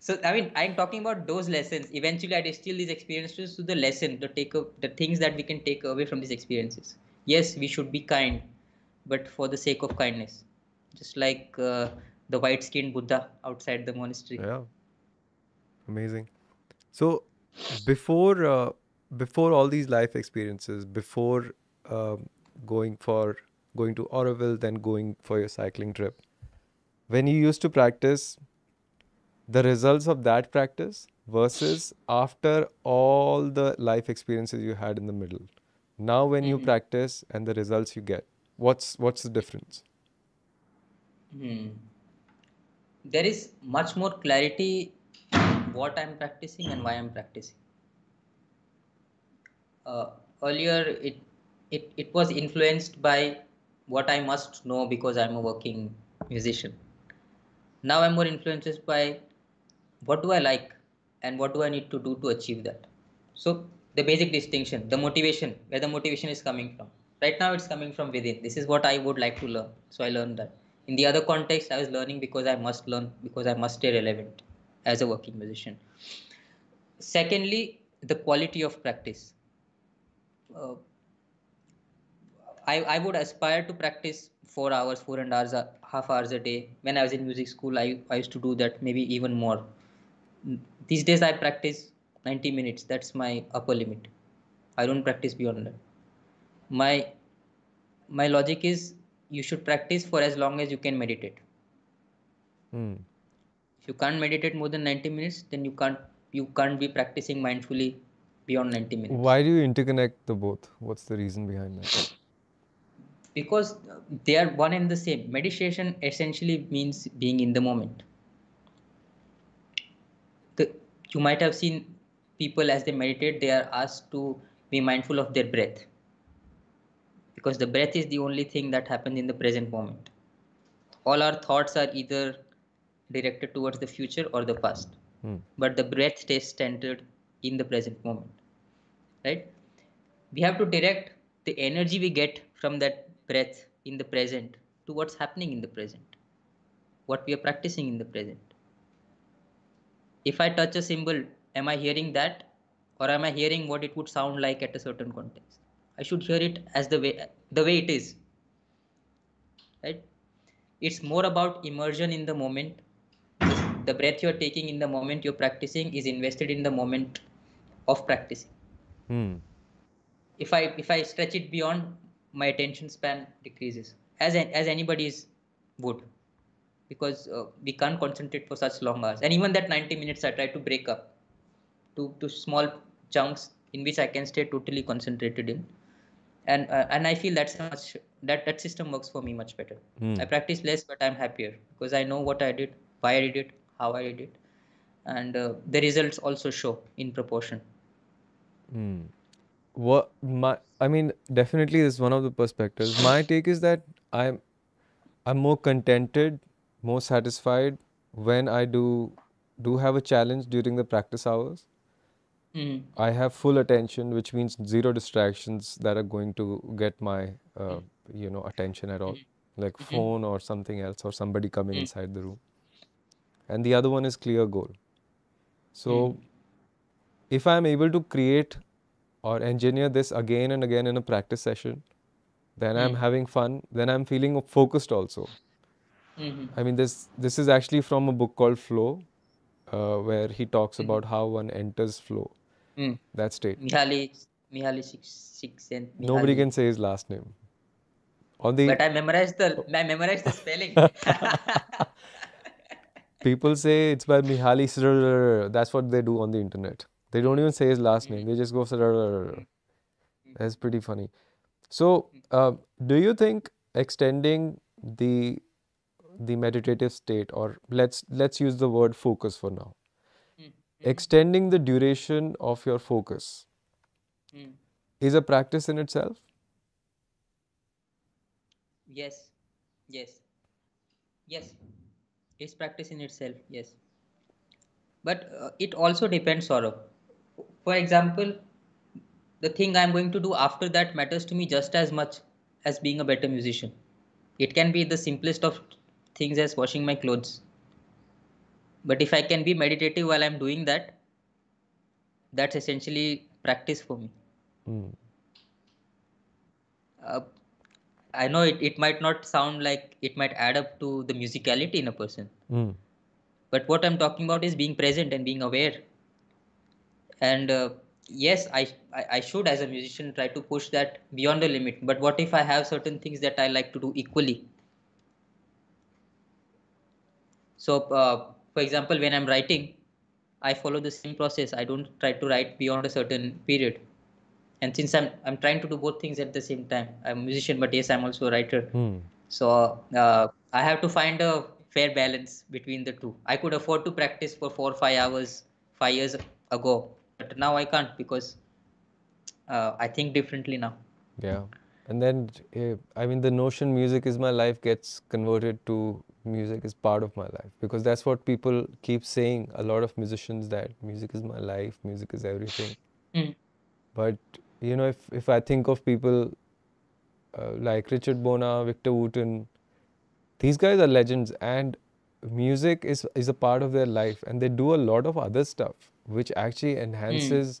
So I mean, I'm talking about those lessons. Eventually, I distill these experiences to the lesson, the take up, the things that we can take away from these experiences. Yes, we should be kind, but for the sake of kindness, just like uh, the white-skinned Buddha outside the monastery. Yeah. Amazing. So before. Uh before all these life experiences, before um, going for going to Oroville, then going for your cycling trip, when you used to practice, the results of that practice versus after all the life experiences you had in the middle. Now, when mm-hmm. you practice and the results you get, what's what's the difference? Hmm. There is much more clarity what I'm practicing and why I'm practicing uh, earlier it, it it was influenced by what i must know because i'm a working musician now i'm more influenced by what do i like and what do i need to do to achieve that so the basic distinction the motivation where the motivation is coming from right now it's coming from within this is what i would like to learn so i learned that in the other context i was learning because i must learn because i must stay relevant as a working musician secondly the quality of practice uh, I, I would aspire to practice four hours, four and hours, a, uh, half hours a day. When I was in music school, I, I used to do that, maybe even more. Mm, these days, I practice 90 minutes. That's my upper limit. I don't practice beyond that. My my logic is you should practice for as long as you can meditate. Hmm. If you can't meditate more than 90 minutes, then you can't you can't be practicing mindfully beyond 90 minutes. Why do you interconnect the both? What's the reason behind that? Because they are one and the same. Meditation essentially means being in the moment. The, you might have seen people as they meditate, they are asked to be mindful of their breath. Because the breath is the only thing that happens in the present moment. All our thoughts are either directed towards the future or the past. Hmm. But the breath stays centered in the present moment right we have to direct the energy we get from that breath in the present to what's happening in the present what we are practicing in the present if i touch a symbol am i hearing that or am i hearing what it would sound like at a certain context i should hear it as the way the way it is right it's more about immersion in the moment the breath you're taking in the moment you're practicing is invested in the moment of practicing. Hmm. If I if I stretch it beyond, my attention span decreases as as anybody's would, because uh, we can't concentrate for such long hours. And even that 90 minutes, I try to break up to to small chunks in which I can stay totally concentrated in. And uh, and I feel that's much that that system works for me much better. Hmm. I practice less, but I'm happier because I know what I did, why I did it, how I did it, and uh, the results also show in proportion. Mm. What my I mean, definitely this is one of the perspectives. My take is that I'm I'm more contented, more satisfied when I do do have a challenge during the practice hours. Mm. I have full attention, which means zero distractions that are going to get my uh, hmm. you know attention at all, hmm. like mm-hmm. phone or something else or somebody coming mm. inside the room. And the other one is clear goal. So. Mm if I am able to create or engineer this again and again in a practice session, then I'm hmm. having fun, then I'm feeling focused also. Mm -hmm. I mean, this this is actually from a book called Flow, uh, where he talks mm. about how one enters flow. Mm. That state. Mihaly, Mihaly Csikszentmihalyi. Nobody can say his last name. On the but I memorized the I memorized the (laughs) spelling. People say it's by Mihaly. That's what they do on the internet. They don't even say his last name. They mm-hmm. just go. Mm-hmm. That's pretty funny. So, uh, do you think extending the the meditative state, or let's let's use the word focus for now, mm-hmm. extending the duration of your focus mm. is a practice in itself? Yes, yes, yes. It's practice in itself. Yes, but uh, it also depends, Saurabh for example, the thing I'm going to do after that matters to me just as much as being a better musician. It can be the simplest of things as washing my clothes. But if I can be meditative while I'm doing that, that's essentially practice for me. Mm. Uh, I know it, it might not sound like it might add up to the musicality in a person. Mm. But what I'm talking about is being present and being aware and uh, yes I, I, I should as a musician try to push that beyond the limit but what if i have certain things that i like to do equally so uh, for example when i'm writing i follow the same process i don't try to write beyond a certain period and since i'm i'm trying to do both things at the same time i'm a musician but yes i'm also a writer hmm. so uh, i have to find a fair balance between the two i could afford to practice for 4 or 5 hours 5 years ago but now i can't because uh, i think differently now yeah and then uh, i mean the notion music is my life gets converted to music is part of my life because that's what people keep saying a lot of musicians that music is my life music is everything mm. but you know if if i think of people uh, like richard bona victor wooten these guys are legends and music is is a part of their life and they do a lot of other stuff which actually hmm. enhances mm.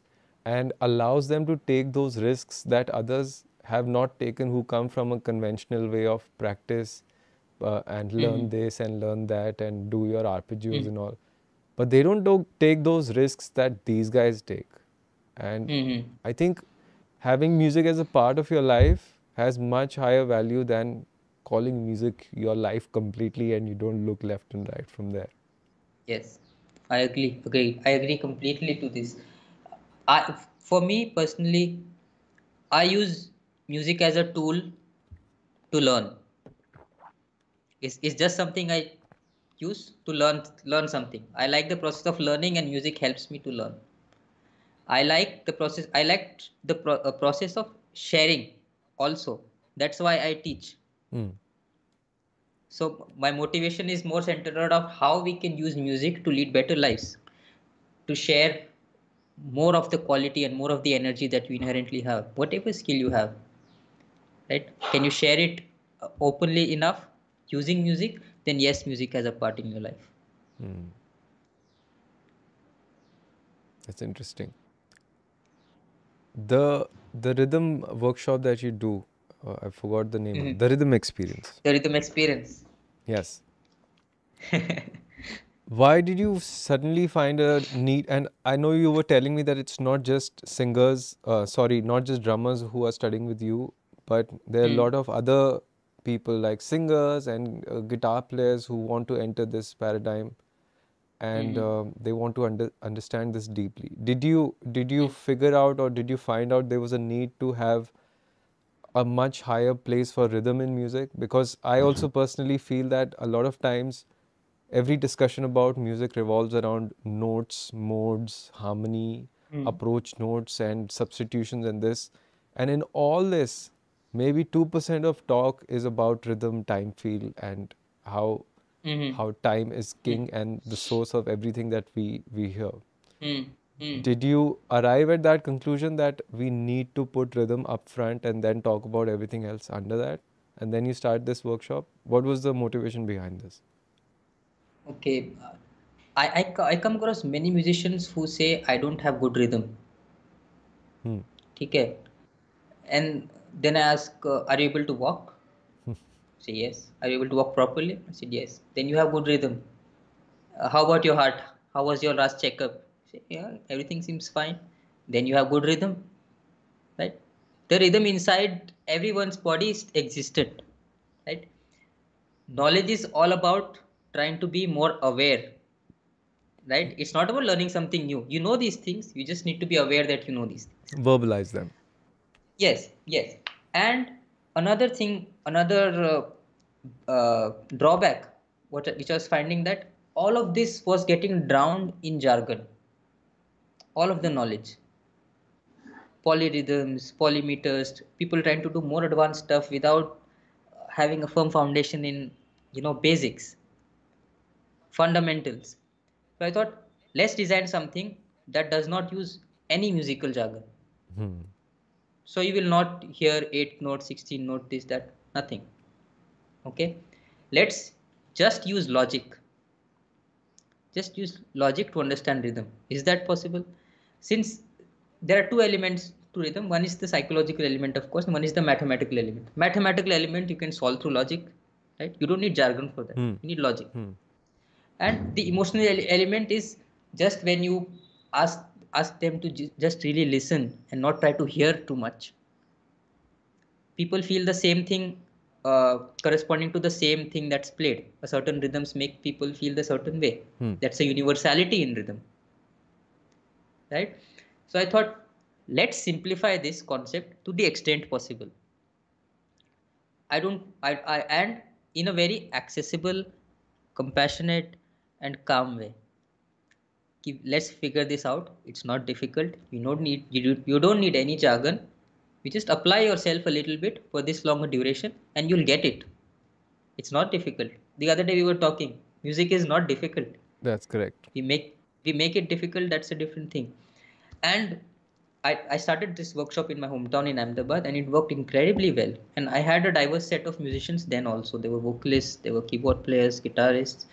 and allows them to take those risks that others have not taken who come from a conventional way of practice uh, and hmm. learn mm. this and learn that and do your arpeggios mm. and all but they don't do- take those risks that these guys take and mm-hmm. i think having music as a part of your life has much higher value than calling music your life completely and you don't look left and right from there yes I agree. Agree. I agree completely to this. I, for me personally, I use music as a tool to learn. It's, it's just something I use to learn learn something. I like the process of learning, and music helps me to learn. I like the process. I like the pro- uh, process of sharing also. That's why I teach. Mm. So my motivation is more centered of how we can use music to lead better lives, to share more of the quality and more of the energy that you inherently have, whatever skill you have. Right? Can you share it uh, openly enough using music? Then yes, music has a part in your life. Hmm. That's interesting. The the rhythm workshop that you do, uh, I forgot the name. Mm-hmm. The rhythm experience. The rhythm experience. Yes. (laughs) Why did you suddenly find a need? And I know you were telling me that it's not just singers, uh, sorry, not just drummers who are studying with you, but there are a hmm. lot of other people like singers and uh, guitar players who want to enter this paradigm and mm. uh, they want to under, understand this deeply did you did you mm. figure out or did you find out there was a need to have a much higher place for rhythm in music because I also mm-hmm. personally feel that a lot of times every discussion about music revolves around notes, modes, harmony, mm. approach notes, and substitutions, and this. And in all this, maybe 2% of talk is about rhythm, time, feel, and how. Mm-hmm. How time is hmm. king and the source of everything that we we hear. Mm. Hmm. Did you arrive at that conclusion that we need to put rhythm up front and then talk about everything else under that? And then you start this workshop. What was the motivation behind this? Okay, I, I, I come across many musicians who say I don't have good rhythm. Hmm. Okay, and then I ask, uh, are you able to walk? Hmm. say yes. Are you able to walk properly? I said yes. Then you have good rhythm. Uh, how about your heart? How was your last checkup? yeah everything seems fine then you have good rhythm right the rhythm inside everyone's body is existent right knowledge is all about trying to be more aware right it's not about learning something new you know these things you just need to be aware that you know these things verbalize them yes yes and another thing another uh, uh, drawback what which i was finding that all of this was getting drowned in jargon all of the knowledge polyrhythms polymeters people trying to do more advanced stuff without having a firm foundation in you know basics fundamentals so i thought let's design something that does not use any musical jargon hmm. so you will not hear 8 note 16 note this that nothing okay let's just use logic just use logic to understand rhythm is that possible since there are two elements to rhythm one is the psychological element of course one is the mathematical element mathematical element you can solve through logic right you don't need jargon for that mm. you need logic mm. and the emotional element is just when you ask ask them to just really listen and not try to hear too much people feel the same thing uh, corresponding to the same thing that's played a certain rhythms make people feel the certain way hmm. that's a universality in rhythm right? So I thought, let's simplify this concept to the extent possible. I don't, I, I, and in a very accessible, compassionate, and calm way. Keep, let's figure this out. It's not difficult. You don't need, you, you don't need any jargon. You just apply yourself a little bit for this longer duration and you'll get it. It's not difficult. The other day we were talking, music is not difficult. That's correct. We make we make it difficult that's a different thing and I, I started this workshop in my hometown in Ahmedabad and it worked incredibly well. And I had a diverse set of musicians then also. There were vocalists, there were keyboard players, guitarists.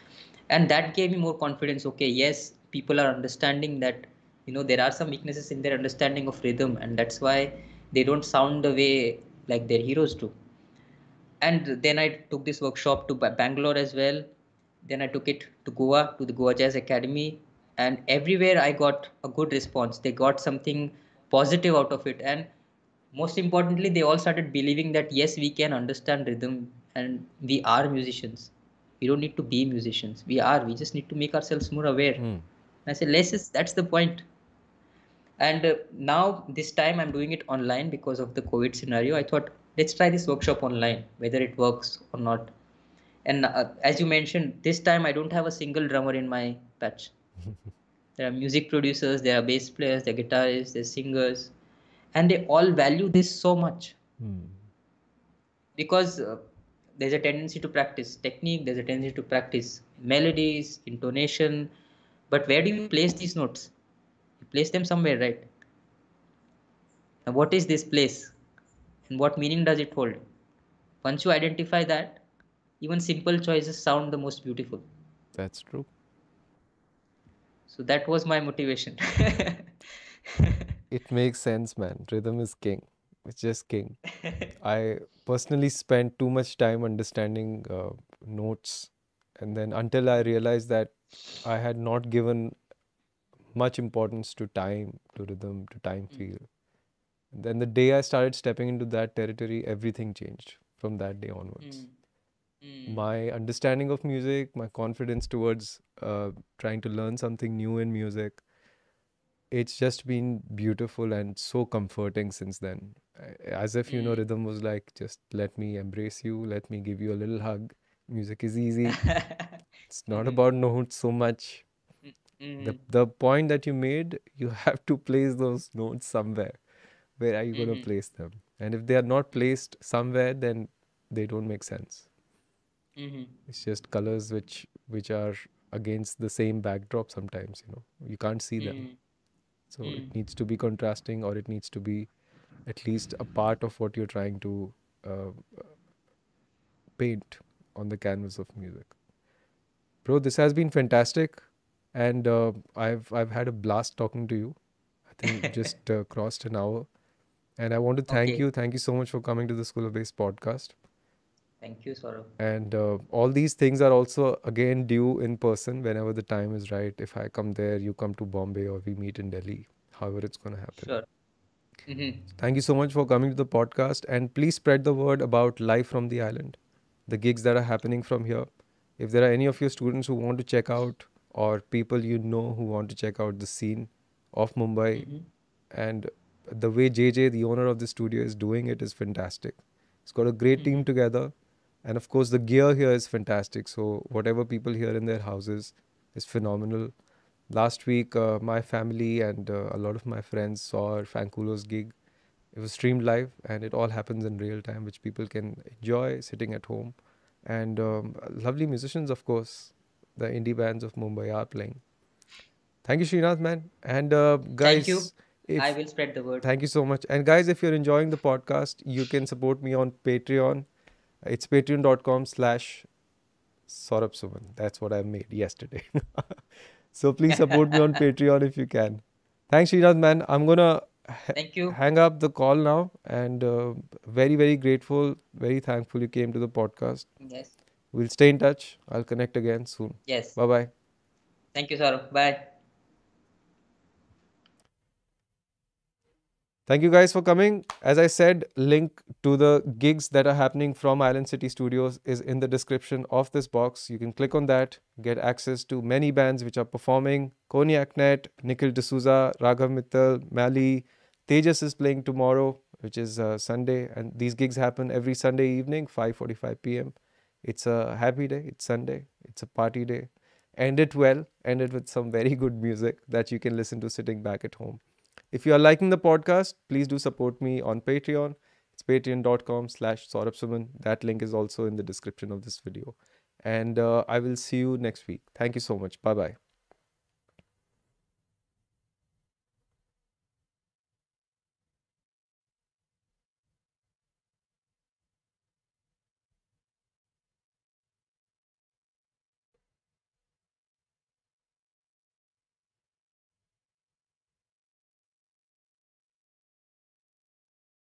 And that gave me more confidence. Okay, yes, people are understanding that, you know, there are some weaknesses in their understanding of rhythm. And that's why they don't sound the way like their heroes do. And then I took this workshop to Bangalore as well. Then I took it to Goa, to the Goa Jazz Academy and everywhere i got a good response they got something positive out of it and most importantly they all started believing that yes we can understand rhythm and we are musicians we don't need to be musicians we are we just need to make ourselves more aware mm. i said less is that's the point and uh, now this time i'm doing it online because of the covid scenario i thought let's try this workshop online whether it works or not and uh, as you mentioned this time i don't have a single drummer in my batch there are music producers there are bass players there are guitarists there are singers and they all value this so much mm. because uh, there's a tendency to practice technique there's a tendency to practice melodies intonation but where do you place these notes you place them somewhere right now what is this place and what meaning does it hold once you identify that even simple choices sound the most beautiful that's true so that was my motivation it makes sense man rhythm is king it's just king (laughs) i personally spent too much time understanding uh, notes and then until i realized that i had not given much importance to time to rhythm to time mm. feel and then the day i started stepping into that territory everything changed from that day onwards mm. Hmm. my understanding of music, my confidence towards uh, trying to learn something new in music. It's just been beautiful and so comforting since then. As if, you know, hmm. rhythm was like, just let me embrace you, let me give you a little hug. Music is easy, (laughs) it's not hmm. about notes so much. The, the point that you made, you (laughs) have to place those notes somewhere. Where are you going to place them? And if they are not placed somewhere, then they don't make sense. Mm-hmm. It's just colors which which are against the same backdrop sometimes, you know. You can't see them. Mm-hmm. So mm. it mm-hmm. needs to be contrasting or it needs to be at least a part of what you're trying to uh, paint on the canvas of music. Bro, this has been fantastic and uh, I've I've had a blast talking to you. I think (laughs) just uh, crossed an hour. And I want to thank okay. you. Thank you so much for coming to the School of Bass podcast. Thank you, Saurabh. And uh, all these things are also again due in person whenever the time is right. If I come there, you come to Bombay, or we meet in Delhi, however it's going to happen. Sure. Mm-hmm. Thank you so much for coming to the podcast. And please spread the word about Life from the Island, the gigs that are happening from here. If there are any of your students who want to check out, or people you know who want to check out the scene of Mumbai, mm-hmm. and the way JJ, the owner of the studio, is doing it is fantastic. He's got a great mm-hmm. team together and of course the gear here is fantastic so whatever people hear in their houses is phenomenal last week uh, my family and uh, a lot of my friends saw fanculo's gig it was streamed live and it all happens in real time which people can enjoy sitting at home and um, lovely musicians of course the indie bands of mumbai are playing thank you srinath man and uh, guys thank you if, i will spread the word thank you so much and guys if you're enjoying the podcast you can support me on patreon it's patreon.com slash Saurabh Suman. That's what I made yesterday. (laughs) so please support me on (laughs) Patreon if you can. Thanks, Srinath, man. I'm gonna thank you. Hang up the call now, and uh, very, very grateful, very thankful you came to the podcast. Yes. We'll stay in touch. I'll connect again soon. Yes. Bye bye. Thank you, Saurabh. Bye. Thank you guys for coming. As I said, link to the gigs that are happening from Island City Studios is in the description of this box. You can click on that, get access to many bands which are performing. Cognacnet, Nikhil D'Souza, Raghav Mittal, Mali, Tejas is playing tomorrow, which is uh, Sunday. And these gigs happen every Sunday evening, 5.45 p.m. It's a happy day. It's Sunday. It's a party day. End it well. End it with some very good music that you can listen to sitting back at home. If you are liking the podcast, please do support me on Patreon. It's patreon.com slash Saurabh That link is also in the description of this video. And uh, I will see you next week. Thank you so much. Bye-bye.